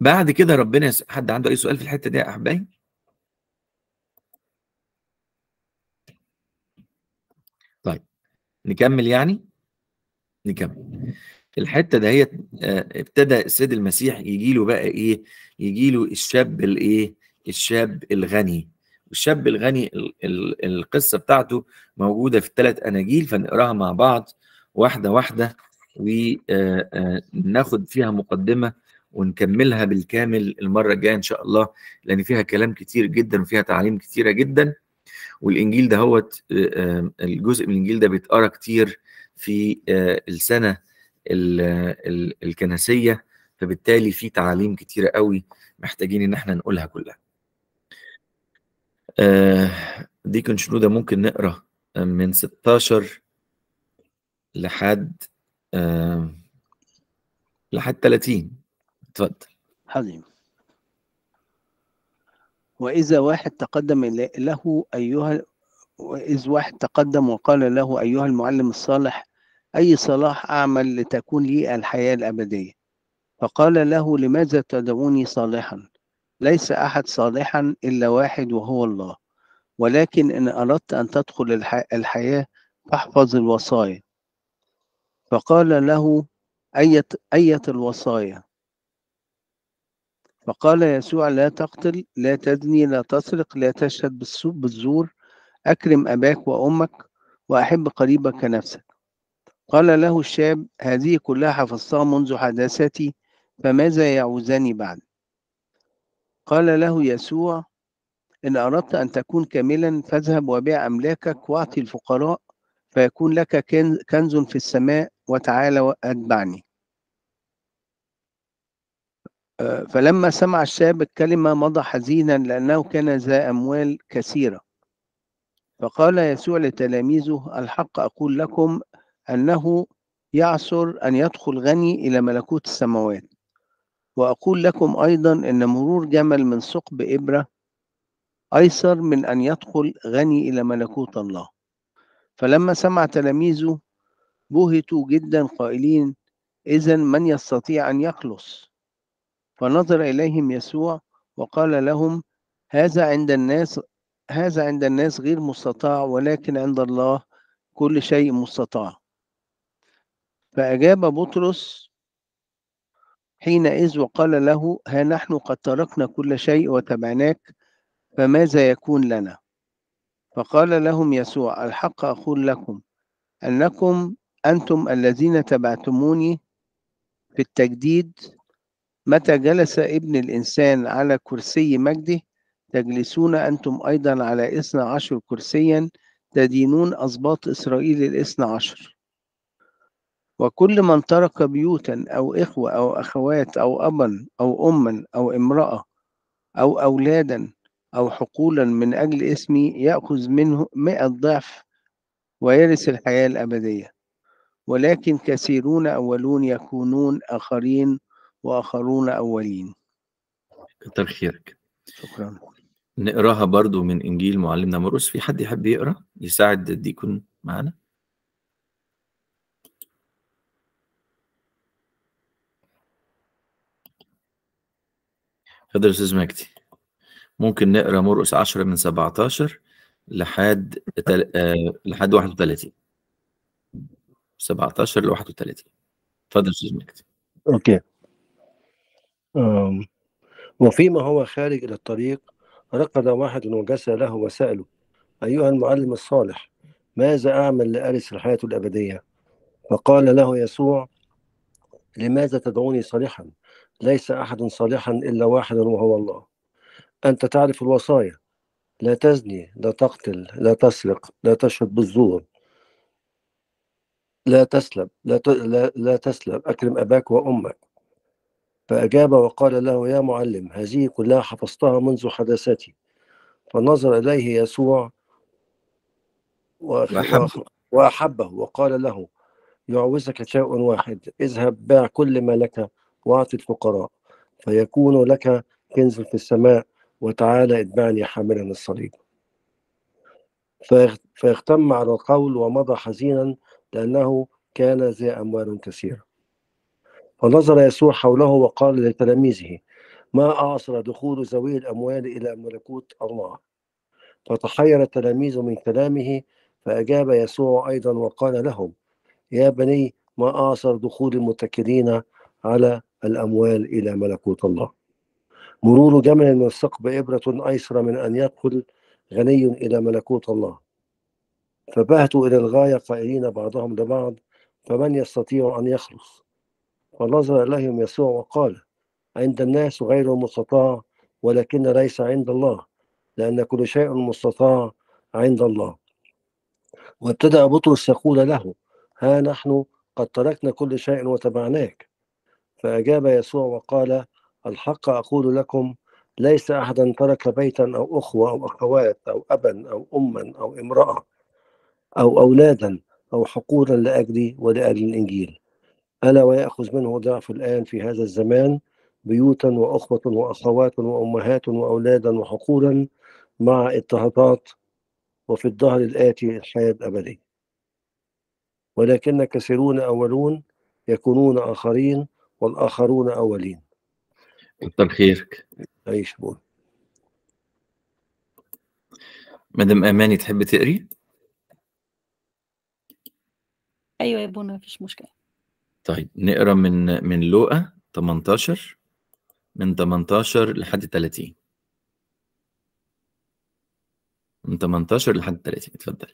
بعد كده ربنا يس... حد عنده اي سؤال في الحته دي يا احبائي طيب نكمل يعني نكمل الحته دهيت آه، ابتدى السيد المسيح يجي له بقى ايه يجي له الشاب الايه الشاب الغني الشاب الغني القصه بتاعته موجوده في الثلاث اناجيل فنقراها مع بعض واحده واحده وناخد آه، آه، فيها مقدمه ونكملها بالكامل المره الجايه ان شاء الله لان فيها كلام كتير جدا وفيها تعاليم كتيره جدا والانجيل ده هو آه، الجزء من الانجيل ده بيتقرا كتير في آه، السنه آه، الكنسيه فبالتالي في تعاليم كتيره قوي محتاجين ان احنا نقولها كلها شنو شنودة ممكن نقرا من 16 لحد لحد 30 تفضل عظيم وإذا واحد تقدم له أيها وإذ واحد تقدم وقال له أيها المعلم الصالح أي صلاح أعمل لتكون لي الحياة الأبدية فقال له لماذا تدعوني صالحا ليس أحد صالحا إلا واحد وهو الله ولكن إن أردت أن تدخل الحياة فاحفظ الوصايا فقال له أية, أية الوصايا فقال يسوع لا تقتل لا تزني لا تسرق لا تشهد بالزور أكرم أباك وأمك وأحب قريبك كنفسك قال له الشاب هذه كلها حفظتها منذ حداثتي فماذا يعوزني بعد قال له يسوع إن أردت أن تكون كاملا فاذهب وبيع أملاكك وأعطي الفقراء فيكون لك كنز في السماء وتعالى وأتبعني فلما سمع الشاب الكلمة مضى حزينا لأنه كان ذا أموال كثيرة فقال يسوع لتلاميذه الحق أقول لكم أنه يعسر أن يدخل غني إلى ملكوت السماوات وأقول لكم أيضا أن مرور جمل من ثقب إبرة أيسر من أن يدخل غني إلى ملكوت الله فلما سمع تلاميذه بهتوا جدا قائلين إذا من يستطيع أن يخلص فنظر إليهم يسوع وقال لهم هذا عند الناس هذا عند الناس غير مستطاع ولكن عند الله كل شيء مستطاع فأجاب بطرس حينئذ وقال له ها نحن قد تركنا كل شيء وتبعناك فماذا يكون لنا فقال لهم يسوع الحق أقول لكم أنكم أنتم الذين تبعتموني في التجديد متى جلس ابن الإنسان على كرسي مجده تجلسون أنتم أيضا على إثنى عشر كرسيا تدينون أسباط إسرائيل الإثنى عشر وكل من ترك بيوتا أو إخوة أو أخوات أو أبا أو أما أو امرأة أو أولادا أو حقولا من أجل اسمي يأخذ منه مئة ضعف ويرث الحياة الأبدية ولكن كثيرون أولون يكونون آخرين وآخرون أولين كتر خيرك شكرا نقراها برضو من إنجيل معلمنا مرقس في حد يحب يقرأ يساعد الديكون معانا اتفضل استاذ مجدي ممكن نقرا مرقس 10 من 17 لحد تل... آه... لحد 31 17 ل 31 اتفضل استاذ مجدي اوكي وفيما هو خارج إلى الطريق ركض واحد وجسى له وسأله أيها المعلم الصالح ماذا أعمل لأرث الحياة الأبدية؟ فقال له يسوع لماذا تدعوني صالحا؟ ليس أحد صالحا إلا واحد وهو الله أنت تعرف الوصايا لا تزني لا تقتل لا تسرق لا تشهد بالزور لا تسلب لا, ت... لا, لا تسلب أكرم أباك وأمك فأجاب وقال له يا معلم هذه كلها حفظتها منذ حدثتي فنظر إليه يسوع وأحبه وأحبه وقال له يعوزك شيء واحد اذهب باع كل ما لك وأعط الفقراء فيكون لك كنز في السماء وتعالى اتبعني حاملا الصليب فاغتم على القول ومضى حزينا لأنه كان ذا أموال كثيرة فنظر يسوع حوله وقال لتلاميذه ما أعصر دخول ذوي الأموال إلى ملكوت الله فتحير التلاميذ من كلامه فأجاب يسوع أيضا وقال لهم يا بني ما أعصر دخول المتكلين على الأموال إلى ملكوت الله مرور جمل من الثقب إبرة أيسر من أن يدخل غني إلى ملكوت الله فبهتوا إلى الغاية قائلين بعضهم لبعض فمن يستطيع أن يخلص فنظر إليهم يسوع وقال عند الناس غير مستطاع ولكن ليس عند الله لأن كل شيء مستطاع عند الله وابتدأ بطرس يقول له ها نحن قد تركنا كل شيء وتبعناك فأجاب يسوع وقال الحق أقول لكم ليس أحدا ترك بيتا أو أخوة أو أخوات أو أبا أو أما أو امرأة أو أولادا أو حقودا لأجلي ولأجل الإنجيل ألا ويأخذ منه ضعف الآن في هذا الزمان بيوتا وأخوة وأخوات وأمهات وأولادا وحقولا مع اضطهادات وفي الظهر الآتي الحياة الأبدية ولكن كثيرون أولون يكونون آخرين والآخرون أولين كتر خيرك عيش بول مدام أماني تحب تقري؟ أيوة يا بونا مفيش مشكلة طيب نقرا من من لوقا 18 من 18 لحد 30 من 18 لحد 30 اتفضل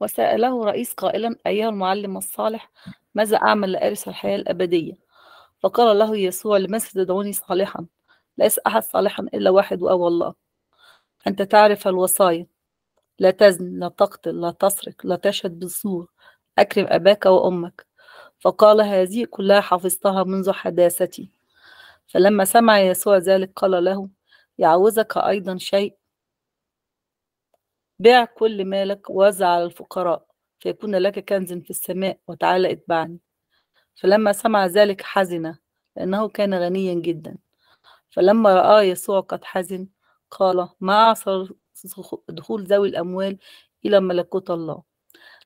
وسأله رئيس قائلا أيها المعلم الصالح ماذا أعمل لأرث الحياة الأبدية فقال له يسوع لماذا تدعوني صالحا ليس أحد صالحا إلا واحد وهو الله أنت تعرف الوصايا لا تزن لا تقتل لا تسرق لا تشهد بالزور أكرم أباك وأمك فقال هذه كلها حفظتها منذ حداثتي فلما سمع يسوع ذلك قال له يعوزك أيضا شيء بيع كل مالك ووزع على الفقراء فيكون لك كنز في السماء وتعالى اتبعني فلما سمع ذلك حزن لأنه كان غنيا جدا فلما رأى يسوع قد حزن قال ما عصر دخول ذوي الأموال إلى ملكوت الله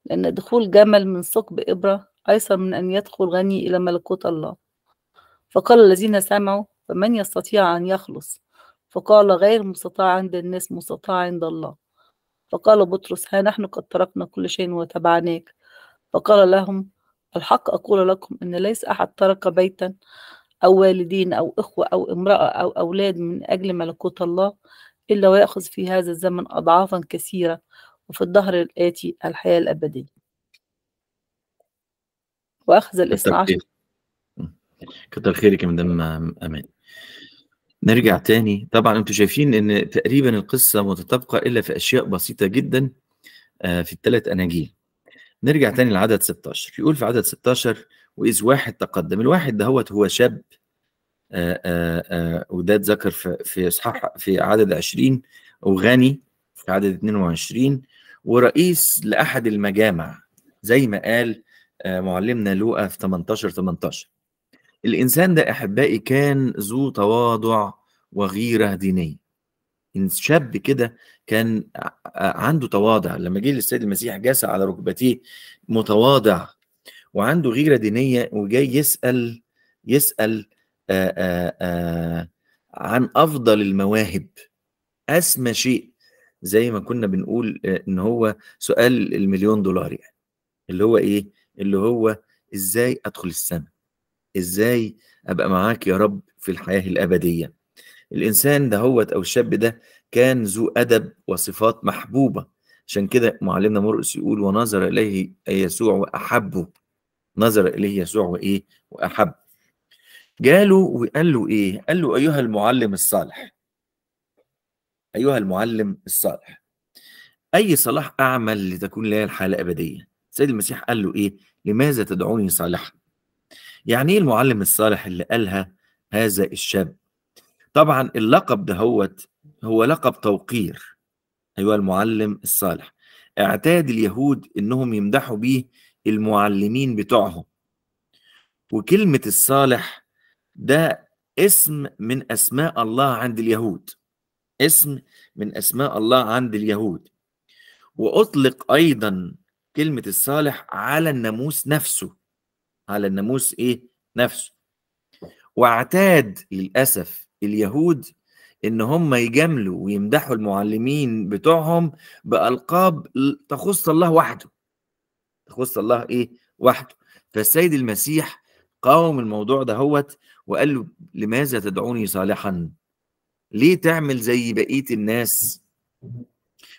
لأن دخول جمل من ثقب إبرة أيسر من أن يدخل غني إلى ملكوت الله فقال الذين سمعوا فمن يستطيع أن يخلص فقال غير مستطاع عند الناس مستطاع عند الله فقال بطرس ها نحن قد تركنا كل شيء وتبعناك فقال لهم الحق أقول لكم إن ليس أحد ترك بيتا أو والدين أو إخوة أو امرأة أو أولاد من أجل ملكوت الله إلا ويأخذ في هذا الزمن أضعافا كثيرة وفي الدهر الآتي الحياة الأبدية وأخذ الاثنى عشر كتر خيرك من دم أمان نرجع تاني طبعا انتم شايفين ان تقريبا القصة متطابقة إلا في أشياء بسيطة جدا آه، في الثلاث أناجيل نرجع تاني لعدد 16 يقول في عدد 16 وإذ واحد تقدم الواحد دهوت هو شاب آآ آه، آآ آه، وده اتذكر في في اصحاح في عدد 20 وغني في عدد 22 ورئيس لاحد المجامع زي ما قال آه، معلمنا لوقا في 18 18 الإنسان ده أحبائي كان ذو تواضع وغيرة دينية شاب كده كان عنده تواضع لما جه للسيد المسيح جاس على ركبتيه متواضع وعنده غيرة دينية وجاي يسأل يسأل آآ آه، آآ آه، عن أفضل المواهب أسمى شيء زي ما كنا بنقول إن هو سؤال المليون دولار يعني اللي هو إيه اللي هو ازاي ادخل السماء ازاي ابقى معاك يا رب في الحياه الابديه الانسان ده هوت او الشاب ده كان ذو ادب وصفات محبوبه عشان كده معلمنا مرقس يقول ونظر اليه يسوع واحبه نظر اليه يسوع وايه واحب جاله وقال له ايه قال له ايها المعلم الصالح ايها المعلم الصالح اي صلاح اعمل لتكون لي الحاله الابديه السيد المسيح قال له ايه لماذا تدعوني صالحا يعني ايه المعلم الصالح اللي قالها هذا الشاب طبعا اللقب دهوت هو لقب توقير ايوه المعلم الصالح اعتاد اليهود انهم يمدحوا بيه المعلمين بتوعهم وكلمه الصالح ده اسم من اسماء الله عند اليهود اسم من اسماء الله عند اليهود واطلق ايضا كلمة الصالح على الناموس نفسه على الناموس إيه نفسه واعتاد للأسف اليهود إن هم يجاملوا ويمدحوا المعلمين بتوعهم بألقاب تخص الله وحده تخص الله إيه وحده فالسيد المسيح قاوم الموضوع ده هوت وقال له لماذا تدعوني صالحا ليه تعمل زي بقية الناس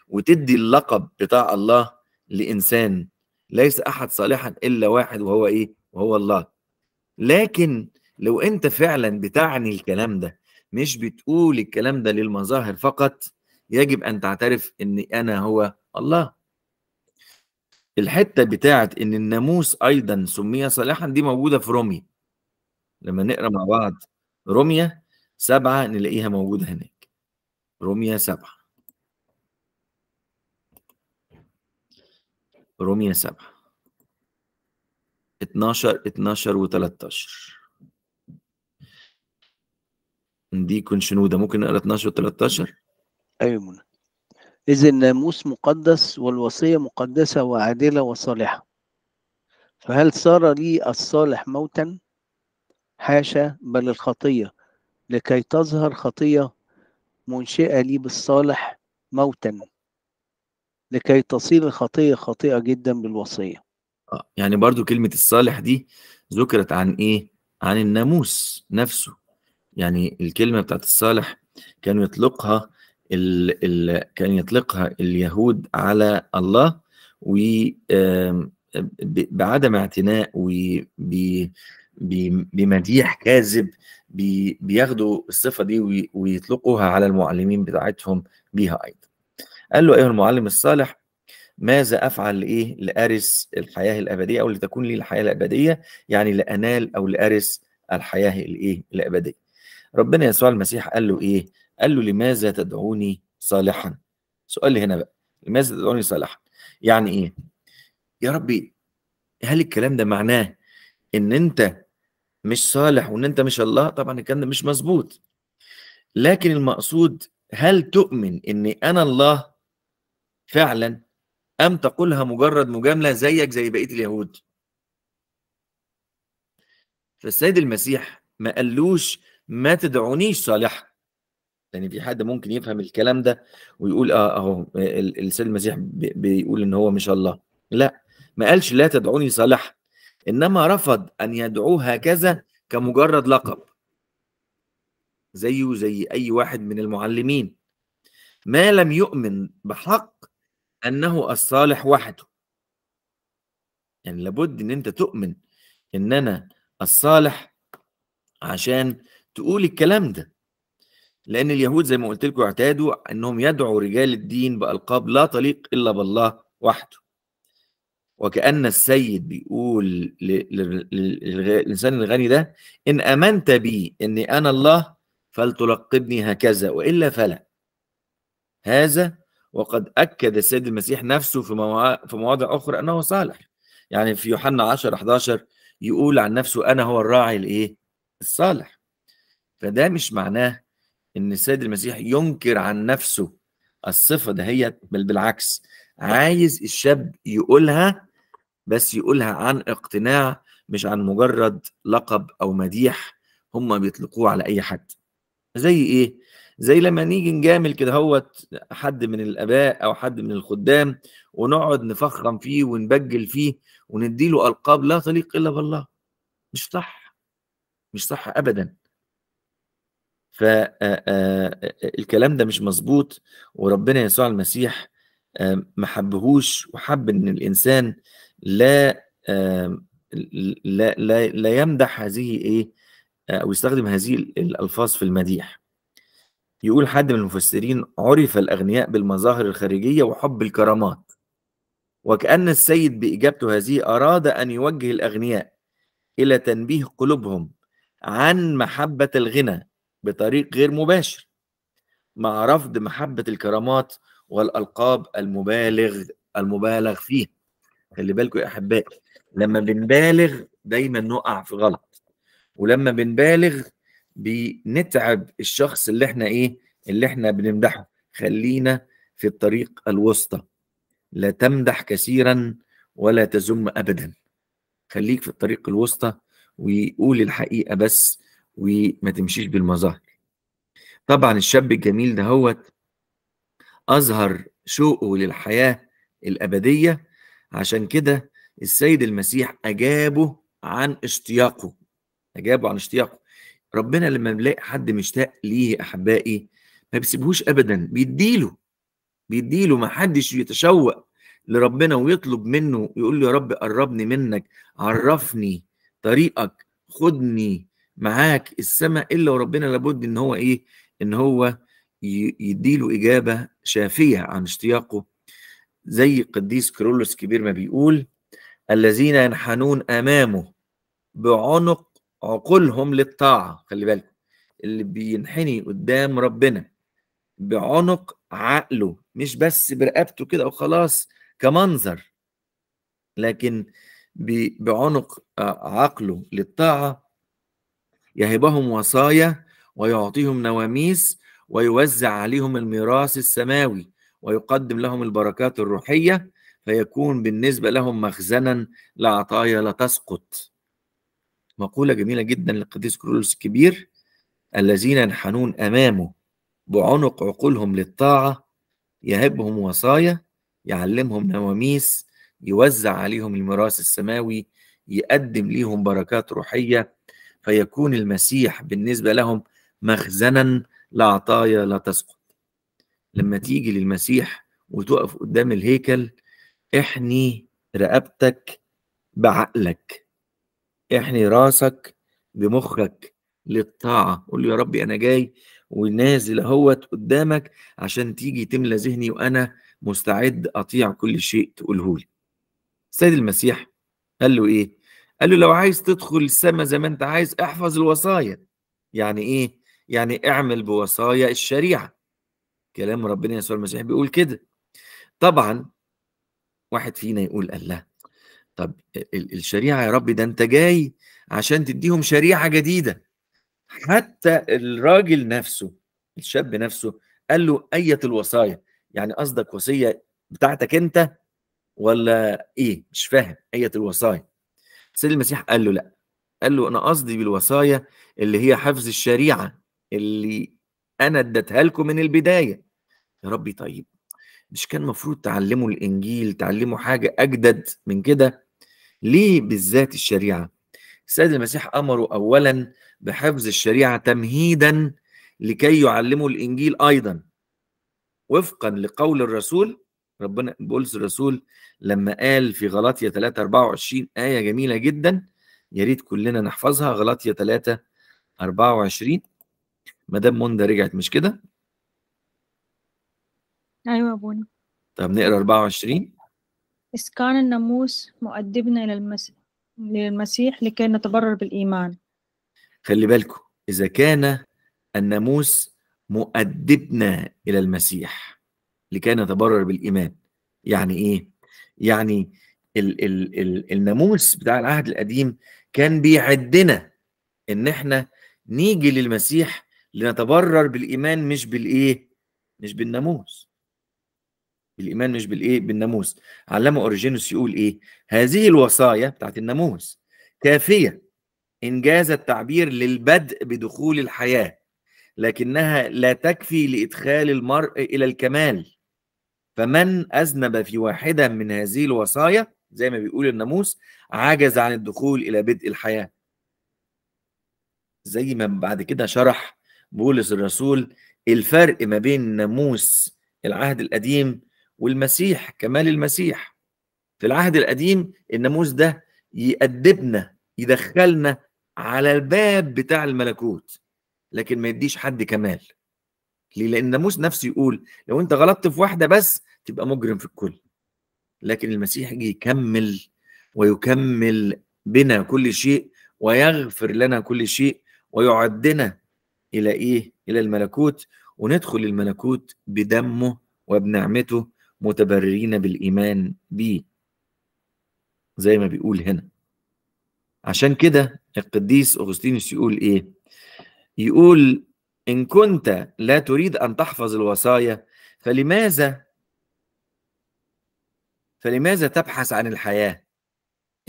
وتدي اللقب بتاع الله لإنسان ليس أحد صالحا إلا واحد وهو إيه وهو الله لكن لو أنت فعلا بتعني الكلام ده مش بتقول الكلام ده للمظاهر فقط يجب أن تعترف إن أنا هو الله الحتة بتاعت إن الناموس أيضا سمي صالحا دي موجودة في رومي لما نقرأ مع بعض رومية سبعة نلاقيها موجودة هناك رومية سبعة رومية سبعة 12 12 و 13 ديكون شنو ده ممكن نقرا 12 و 13 ايوه منى اذ الناموس مقدس والوصيه مقدسه وعادله وصالحه فهل صار لي الصالح موتا حاشا بل الخطيه لكي تظهر خطيه منشئه لي بالصالح موتا لكي تصير الخطية خطيئة جدا بالوصية آه، يعني برضو كلمة الصالح دي ذكرت عن إيه؟ عن الناموس نفسه يعني الكلمة بتاعت الصالح كانوا يطلقها الـ الـ كان يطلقها اليهود على الله و بعدم اعتناء بمديح كاذب بياخدوا الصفة دي ويطلقوها على المعلمين بتاعتهم بيها أيضا قال له أيها المعلم الصالح ماذا أفعل لإيه لأرث الحياة الأبدية أو لتكون لي الحياة الأبدية يعني لأنال أو لأرث الحياة الإيه الأبدية ربنا يسوع المسيح قال له إيه قال له لماذا تدعوني صالحا سؤال هنا بقى لماذا تدعوني صالحا يعني إيه يا ربي هل الكلام ده معناه ان انت مش صالح وان انت مش الله طبعا الكلام ده مش مظبوط لكن المقصود هل تؤمن اني انا الله فعلا أم تقولها مجرد مجاملة زيك زي بقية اليهود فالسيد المسيح ما قالوش ما تدعونيش صالحة يعني في حد ممكن يفهم الكلام ده ويقول اه اهو السيد المسيح بيقول ان هو مش الله لا ما قالش لا تدعوني صالح انما رفض ان يدعوه هكذا كمجرد لقب زيه زي اي واحد من المعلمين ما لم يؤمن بحق انه الصالح وحده يعني لابد ان انت تؤمن ان انا الصالح عشان تقول الكلام ده لان اليهود زي ما قلت لكم اعتادوا انهم يدعوا رجال الدين بالقاب لا تليق الا بالله وحده وكأن السيد بيقول للإنسان الغني ده إن آمنت بي إني أنا الله فلتلقبني هكذا وإلا فلا هذا وقد أكد السيد المسيح نفسه في مواضع أخرى أنه صالح يعني في يوحنا 10 11 يقول عن نفسه أنا هو الراعي الإيه؟ الصالح فده مش معناه ان السيد المسيح ينكر عن نفسه الصفه دهيت بل بالعكس عايز الشاب يقولها بس يقولها عن اقتناع مش عن مجرد لقب او مديح هم بيطلقوه على اي حد زي ايه زي لما نيجي نجامل كده هوت حد من الاباء او حد من الخدام ونقعد نفخم فيه ونبجل فيه ونديله القاب لا تليق الا بالله مش صح مش صح ابدا فالكلام ده مش مظبوط وربنا يسوع المسيح ما حبهوش وحب ان الانسان لا آمم، لا لا, لا يمدح هذه ايه آه، او يستخدم هذه الالفاظ في المديح يقول حد من المفسرين عرف الأغنياء بالمظاهر الخارجية وحب الكرامات وكأن السيد بإجابته هذه أراد أن يوجه الأغنياء إلى تنبيه قلوبهم عن محبة الغنى بطريق غير مباشر مع رفض محبة الكرامات والألقاب المبالغ المبالغ فيها خلي بالكم يا أحبائي لما بنبالغ دايما نقع في غلط ولما بنبالغ بنتعب الشخص اللي احنا ايه اللي احنا بنمدحه خلينا في الطريق الوسطى لا تمدح كثيرا ولا تذم ابدا خليك في الطريق الوسطى وقول الحقيقه بس وما تمشيش بالمظاهر طبعا الشاب الجميل ده هوت اظهر شوقه للحياه الابديه عشان كده السيد المسيح اجابه عن اشتياقه اجابه عن اشتياقه ربنا لما بيلاقي حد مشتاق ليه احبائي ما بيسيبهوش ابدا بيديله بيديله ما حدش يتشوق لربنا ويطلب منه يقول له يا رب قربني منك عرفني طريقك خدني معاك السماء الا وربنا لابد ان هو ايه ان هو يديله اجابه شافيه عن اشتياقه زي قديس كرولوس كبير ما بيقول الذين ينحنون امامه بعنق عقولهم للطاعة خلي بالكم اللي بينحني قدام ربنا بعنق عقله مش بس برقبته كده وخلاص كمنظر لكن بعنق عقله للطاعة يهبهم وصايا ويعطيهم نواميس ويوزع عليهم الميراث السماوي ويقدم لهم البركات الروحية فيكون بالنسبة لهم مخزنا لعطايا لا تسقط مقولة جميلة جدا للقديس كرولوس الكبير الذين ينحنون أمامه بعنق عقولهم للطاعة يهبهم وصايا يعلمهم نواميس يوزع عليهم الميراث السماوي يقدم ليهم بركات روحية فيكون المسيح بالنسبة لهم مخزنا لعطايا لا تسقط لما تيجي للمسيح وتقف قدام الهيكل احني رقبتك بعقلك احني راسك بمخك للطاعة قول له يا ربي أنا جاي ونازل أهوت قدامك عشان تيجي تملى ذهني وأنا مستعد أطيع كل شيء تقوله لي السيد المسيح قال له إيه قال له لو عايز تدخل السماء زي ما أنت عايز احفظ الوصايا يعني إيه يعني اعمل بوصايا الشريعة كلام ربنا يسوع المسيح بيقول كده طبعا واحد فينا يقول الله طب الشريعه يا رب ده انت جاي عشان تديهم شريعه جديده حتى الراجل نفسه الشاب نفسه قال له اية الوصايا يعني قصدك وصيه بتاعتك انت ولا ايه مش فاهم اية الوصايا سيد المسيح قال له لا قال له انا قصدي بالوصايا اللي هي حفظ الشريعه اللي انا اديتها لكم من البدايه يا ربي طيب مش كان المفروض تعلموا الانجيل تعلموا حاجه اجدد من كده ليه بالذات الشريعه السيد المسيح امره اولا بحفظ الشريعه تمهيدا لكي يعلموا الانجيل ايضا وفقا لقول الرسول ربنا بولس الرسول لما قال في غلاطيا 3 24 آية جميلة جدا يا ريت كلنا نحفظها غلاطيا 3 24 مدام موندا رجعت مش كده؟ ايوه يا ابونا طب نقرا 24 إذ كان الناموس مؤدبنا إلى للمسيح لكي نتبرر بالإيمان خلي بالكم إذا كان الناموس مؤدبنا إلى المسيح لكي نتبرر بالإيمان يعني إيه؟ يعني ال ال ال الناموس بتاع العهد القديم كان بيعدنا إن إحنا نيجي للمسيح لنتبرر بالإيمان مش بالإيه؟ مش بالناموس بالايمان مش بالايه بالناموس علمه اوريجينوس يقول ايه هذه الوصايا بتاعت الناموس كافيه انجاز التعبير للبدء بدخول الحياه لكنها لا تكفي لادخال المرء الى الكمال فمن اذنب في واحده من هذه الوصايا زي ما بيقول الناموس عجز عن الدخول الى بدء الحياه زي ما بعد كده شرح بولس الرسول الفرق ما بين ناموس العهد القديم والمسيح كمال المسيح في العهد القديم الناموس ده يأدبنا يدخلنا على الباب بتاع الملكوت لكن ما يديش حد كمال ليه لان الناموس نفسه يقول لو انت غلطت في واحده بس تبقى مجرم في الكل لكن المسيح يجي يكمل ويكمل بنا كل شيء ويغفر لنا كل شيء ويعدنا الى ايه الى الملكوت وندخل الملكوت بدمه وبنعمته متبررين بالايمان به زي ما بيقول هنا عشان كده القديس اغسطينوس يقول ايه يقول ان كنت لا تريد ان تحفظ الوصايا فلماذا فلماذا تبحث عن الحياه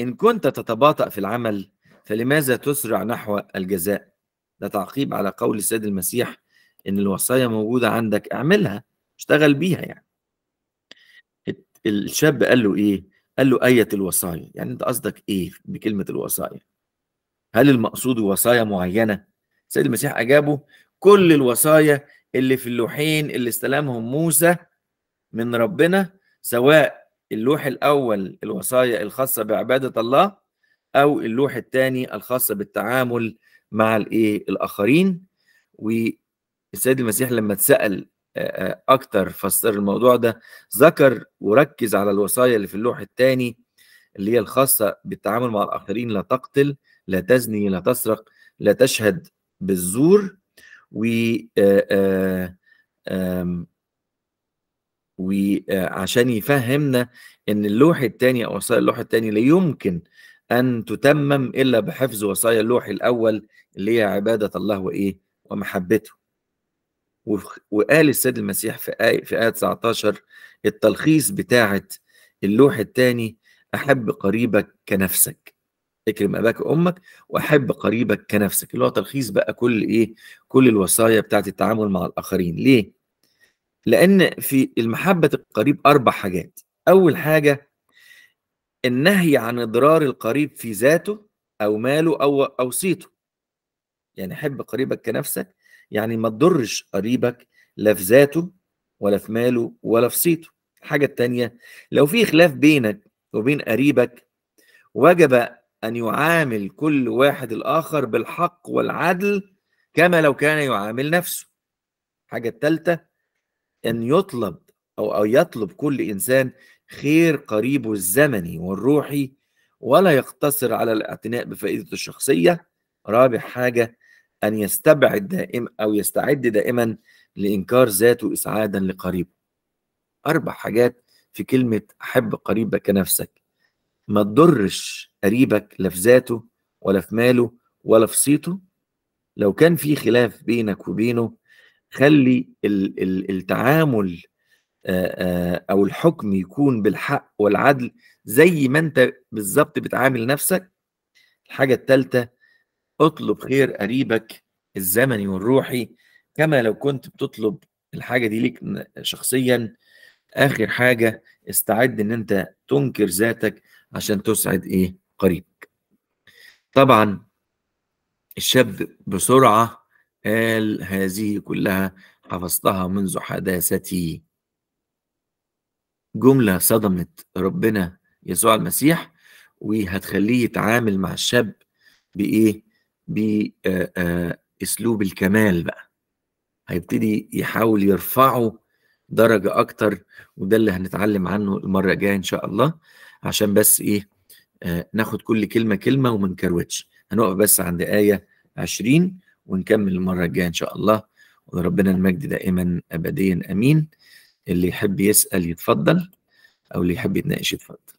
ان كنت تتباطا في العمل فلماذا تسرع نحو الجزاء ده تعقيب على قول السيد المسيح ان الوصايا موجوده عندك اعملها اشتغل بيها يعني الشاب قال له ايه؟ قال له ايه الوصايا، يعني انت قصدك ايه بكلمه الوصايا؟ هل المقصود وصايا معينه؟ سيد المسيح اجابه كل الوصايا اللي في اللوحين اللي استلمهم موسى من ربنا سواء اللوح الاول الوصايا الخاصه بعباده الله او اللوح الثاني الخاصه بالتعامل مع الايه؟ الاخرين والسيد المسيح لما اتسال آه، آه، اكتر فسر الموضوع ده ذكر وركز على الوصايا اللي في اللوح الثاني اللي هي الخاصه بالتعامل مع الاخرين لا تقتل لا تزني لا تسرق لا تشهد بالزور و آه، وعشان يفهمنا ان اللوح الثاني او وصايا اللوح الثاني لا يمكن ان تتمم الا بحفظ وصايا اللوح الاول اللي هي عباده الله وايه ومحبته وقال السيد المسيح في آية في آية 19 التلخيص بتاعة اللوح الثاني أحب قريبك كنفسك اكرم أباك وأمك وأحب قريبك كنفسك اللي هو تلخيص بقى كل إيه كل الوصايا بتاعة التعامل مع الآخرين ليه؟ لأن في المحبة القريب أربع حاجات أول حاجة النهي عن إضرار القريب في ذاته أو ماله أو أوصيته يعني حب قريبك كنفسك يعني ما تضرش قريبك لا في ذاته ولا في ماله ولا في صيته الحاجة التانية لو في خلاف بينك وبين قريبك وجب أن يعامل كل واحد الآخر بالحق والعدل كما لو كان يعامل نفسه الحاجة التالتة أن يطلب أو, أو يطلب كل إنسان خير قريبه الزمني والروحي ولا يقتصر على الاعتناء بفائدته الشخصية رابع حاجة أن يستبعد دائما أو يستعد دائما لإنكار ذاته إسعادا لقريبه أربع حاجات في كلمة أحب قريبك كنفسك ما تضرش قريبك لا في ذاته ولا في ماله ولا في صيته لو كان في خلاف بينك وبينه خلي التعامل او الحكم يكون بالحق والعدل زي ما انت بالظبط بتعامل نفسك الحاجه الثالثه اطلب خير قريبك الزمني والروحي كما لو كنت بتطلب الحاجة دي ليك شخصيا آخر حاجة استعد إن أنت تنكر ذاتك عشان تسعد إيه قريبك طبعا الشاب بسرعة قال هذه كلها حفظتها منذ حداثتي جملة صدمت ربنا يسوع المسيح وهتخليه يتعامل مع الشاب بإيه باسلوب الكمال بقى هيبتدي يحاول يرفعه درجه اكتر وده اللي هنتعلم عنه المره الجايه ان شاء الله عشان بس ايه آه، ناخد كل كلمه كلمه وما نكروتش هنقف بس عند ايه 20 ونكمل المره الجايه ان شاء الله وربنا المجد دائما ابديا امين اللي يحب يسال يتفضل او اللي يحب يتناقش يتفضل